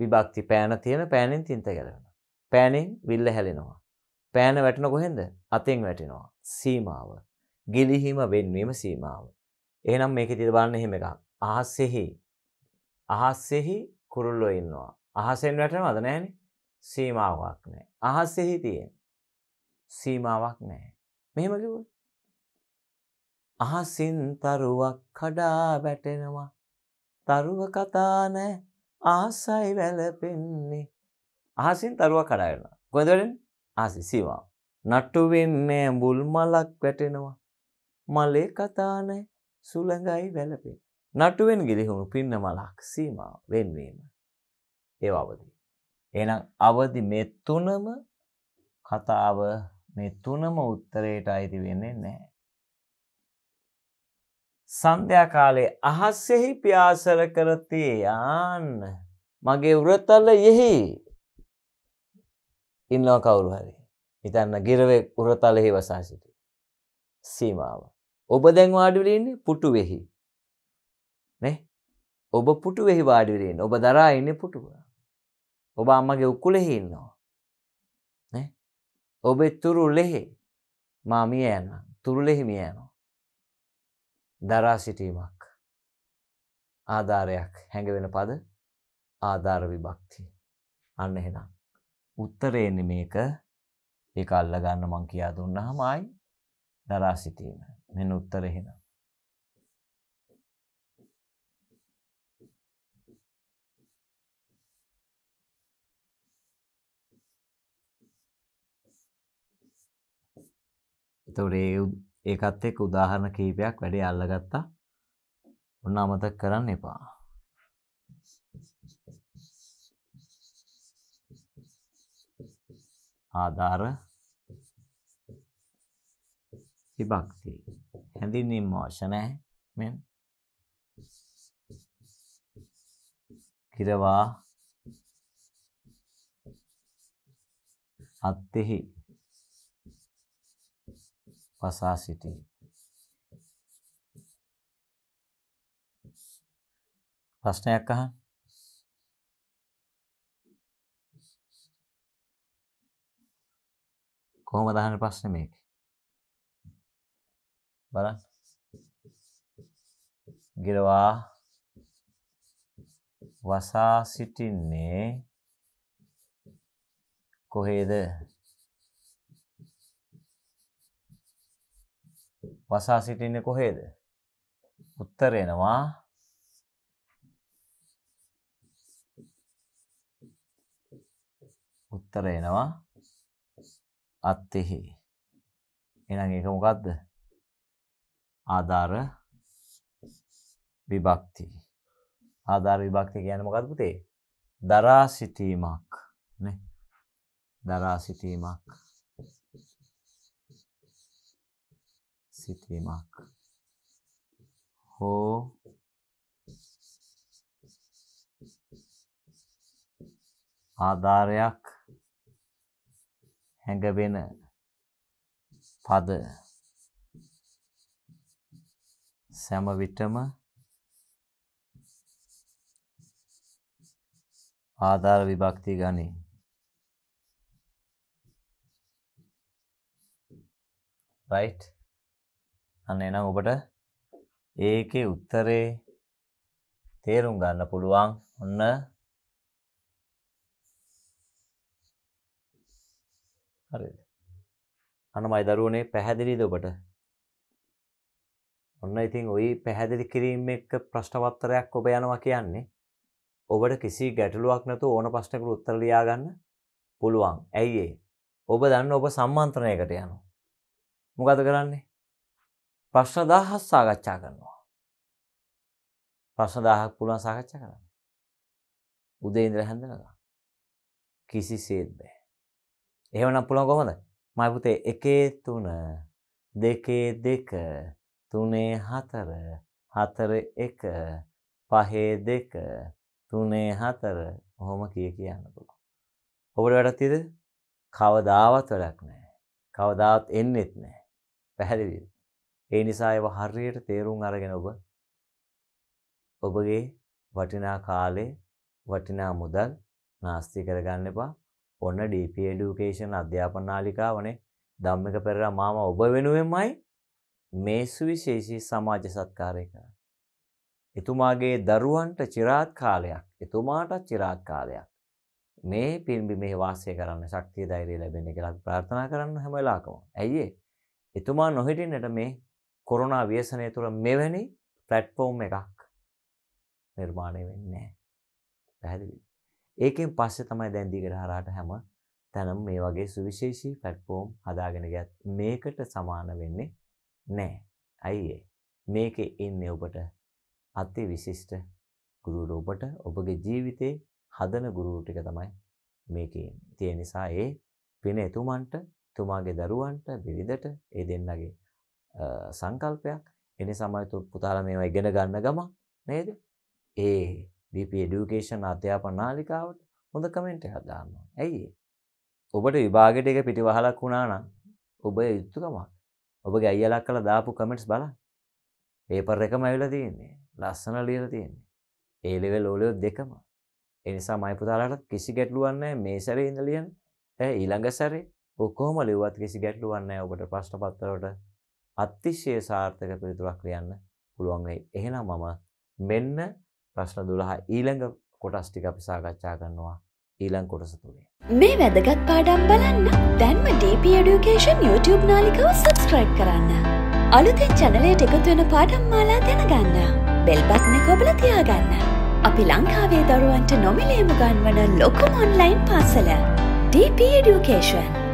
S2: විභක්ති පෑන තියෙන පෑනෙන් තින්ත ගැලෙන. පෑනෙන් විල්ල හැලෙනවා. පෑන වැටන කොහෙන්ද අතින් වැටෙනවා. සීමාව. ගිලිහිම වෙන්වීම සීමාව. එහෙනම් මේක තිරබන්න එහෙම එකක්. අහස්සෙහි අහස්සෙහි කුරුල්ලෝ ඉන්නවා. අහසෙන් වැටෙනවද නැහනේ? සීමාවක් නැහැ. අහස්සෙහි තියෙන සීමාවක් නැහැ. මෙහෙම කිව්වොත් අහසින් තරුවක් කඩා වැටෙනවා. තරුව කතා නැහැ. ආසයි වැලපෙන්නේ අහසින් තරුවක් කඩා වෙනවා කොහෙද වෙන්නේ ආසි සීවා නට්ටු වෙන්නේ මුල් මලක් වැටෙනවා මලේ කතානේ සුළඟයි වැලපෙන නටුවෙන් ගිලිහුණු පින්න මලක් සීමා වෙන්වීම ඒ අවදි එහෙනම් අවදි මේ තුනම කතාව මේ තුනම උත්තරයට අයිති වෙන්නේ නැහැ සන්ධ්‍යා කාලේ අහස්සෙහි පියාසර කරතේ යාන්න මගේ උරතල්ල යෙහි ඉන්නවා කවුරු හරි හිතන්න ගිරවේ උරතලෙහි වසා සිටි සීමාව ඔබ දැන් වාඩිවෙලන්නේ පුටු වෙහි නේ ඔබ පුටු වෙහි වාඩිවෙලෙන් ඔබ දරා ඉන්න පුටුව ඔබ අම්මගේ උකුලෙහි ඉන්නවා ඔබෙත් තුරු ලෙහෙ මාමිය යන තුරුලෙහිමිය යනවා දරා සිටීමක් ආධාරයක් හැඟවෙන පද ආධාර විභක්ති. අන්න එහෙනම් උත්තරේනි මේක ඒක අල්ලගන්න මං කියා දුන්නාමයි දරා සිටීම. මෙන්න උත්තර එහෙනම්. එතකොට ඒ ඒකත් එක් උදාහරණ කීපයක් වැඩේ අල්ලගත්තා ඔන්න අමතක් කරන්න එපා ආධාර විභක්ති හැඳින්වීම අවශ්‍ය නැහැ මෙන් කිරවා අත්තෙහි වසා සිටී. ප්‍රශ්නයක් අහන්න. කොහොමද අහන්නේ ප්‍රශ්නේ මේක? බලන්න. ගිරවා වසා සිටින්නේ කොහේද? වසා සිටින්නේ කොහේද? උත්තර එනවා උත්තර එනවා අත්තිහි. එහෙනම් ඒක මොකද්ද? ආදාර විභක්ති. ආදාර විභක්ති කියන්නේ මොකද්ද පුතේ? දරා සිටීමක් නේ. දරා සිටීමක්. සිතීමක් හෝ ආධාරයක් හැඟවෙන පද සෑම විටම ආධාර විභක්ති ගනී right අන්න එනම් ඔබට ඒකේ උත්තරේ තේරුම් ගන්න පුළුවන් ඔන්න හරිද අනමයි දරුවනේ පැහැදිලිද ඔබට ඔන්න ඉතින් ඔයි පැහැදිලි කිරීම එක්ක ප්‍රශ්නවත්තරයක් ඔබ යනවා කියන්නේ ඔබට කිසි ගැටලුවක් නැතුව ඕන ප්‍රශ්නකට උත්තර ලියා ගන්න පුළුවන්. ඇයි ඒ? ඔබ දන්න ඔබ සම්මන්ත්‍රණයකට යනවා. මොකද කරන්නේ? ප්‍රශ්න 1000ක් සාකච්ඡා කරනවා. ප්‍රශ්න 1000ක් පුළුවන් සාකච්ඡා කරන්න. උදේ ඉඳලා හැන්දනකම්. කිසිසේත් බෑ. එහෙමනම් පුළුවන් කොහොමද? මම පුතේ 1 3 2 2 3 4 4 1 පහේ දෙක තුනේ හතර ඔහොම කිය කියන්න පුළුවන්. ඔබට වැඩක් තියෙද? කවදාවත් වැඩක් නැහැ. කවදාවත් එන්නෙත් නැහැ. පැහැදිලිද? ඒ නිසා ඒව හරියට තේරුම් අරගෙන ඔබ ඔබගේ වටිනා කාලේ වටිනා මුදල් නාස්ති කරගන්න එපා. ඔන්න DP Education අධ්‍යාපන නාලිකාවනේ ධම්මික පෙරේරා මාමා ඔබ වෙනුවෙන්මයි මේ සුවිශේෂී සමාජ සත්කාරය කරන්නේ. එතුමාගේ දරුවන්ට চিරාත් කාලයක් එතුමාටත් চিරාත් කාලයක් මේ පින්බිමේ වාසය කරන්න ශක්තිය ධෛර්යය ලැබෙන්න කියලා ප්‍රාර්ථනා කරන්න හැම වෙලාවකම. ඇයි එතුමා නොහිටින්නට මේ කොරුණා ව්‍යසනය තුළ මෙවැනි පලට්ෆෝම් එකක් නිර්මාණය වෙන්නේ පැහැදිලි ඒකෙන් පස්සේ තමයි දැන්දිගට හරාට හැම තැනම් මේ වගේ සුවිශේෂී පැට්ෆෝම් හදාගෙන ගත් මේකට සමාන වෙන්නේ නෑ ඇයිඒ මේක ඉන්න ඔබට අත්ති විශිෂ්ට ගුරුර ඔබට ඔබගේ ජීවිතේ හදන ගුරුටික තමයි මේක තිය නිසා ඒ පින එතුමන්ට තුමාගේ දරුවන්ට බිරිඳට ඒ දෙන්නගේ සංකල්පයක්. එනිසා මම පුතාලා මේවා ඉගෙන ගන්න ගම නේද? ඒ DP education අධ්‍යාපන නාලිකාවට හොඳ කමෙන්ට් එකක් දාන්න. ඇයි ඒ? ඔබට විභාගෙට එක පිටිවහලක් වුණා නම් ඔබේ යුතුයකමක්. ඔබගේ අයියලා කළා දාපු කමෙන්ට්ස් බලන්න. පේපර් එකම ඇවිල්ලා තියෙන්නේ. ලස්සන ලියලා තියෙන්නේ. ඒ ලෙවල් ඕලියෝ දෙකම. ඒ නිසා මයි පුතාලාට කිසි ගැටලුවක් නැහැ මේ සැරේ ඉඳලා ලියන්න. ඊළඟ සැරේ ඔක්කොම ලිව්වත් කිසි ගැටලුවක් නැහැ ඔබට ප්‍රශ්න පත්‍රවලට අතිශය සාර්ථක පිළිතුරක් ලියන්න පුළුවන් වෙයි. එහෙනම් මම මෙන්න ප්‍රශ්න 12 ඊළඟ කොටස් ටික අපි සාකච්ඡා කරනවා ඊළඟ කොටස තුනේ.
S1: මේ වැදගත් පාඩම් බලන්න දැන්ම DP Education YouTube නාලිකාව subscribe කරන්න. අලුතෙන්
S2: channel එකතු වෙන පාඩම් මාලා දැනගන්න. bell button එක ඔබලා තියාගන්න. අපි ලංකාවේ දරුවන්ට නොමිලේම ගන්වන ලොකුම ඔන්ලයින් පාසල DP
S1: Education.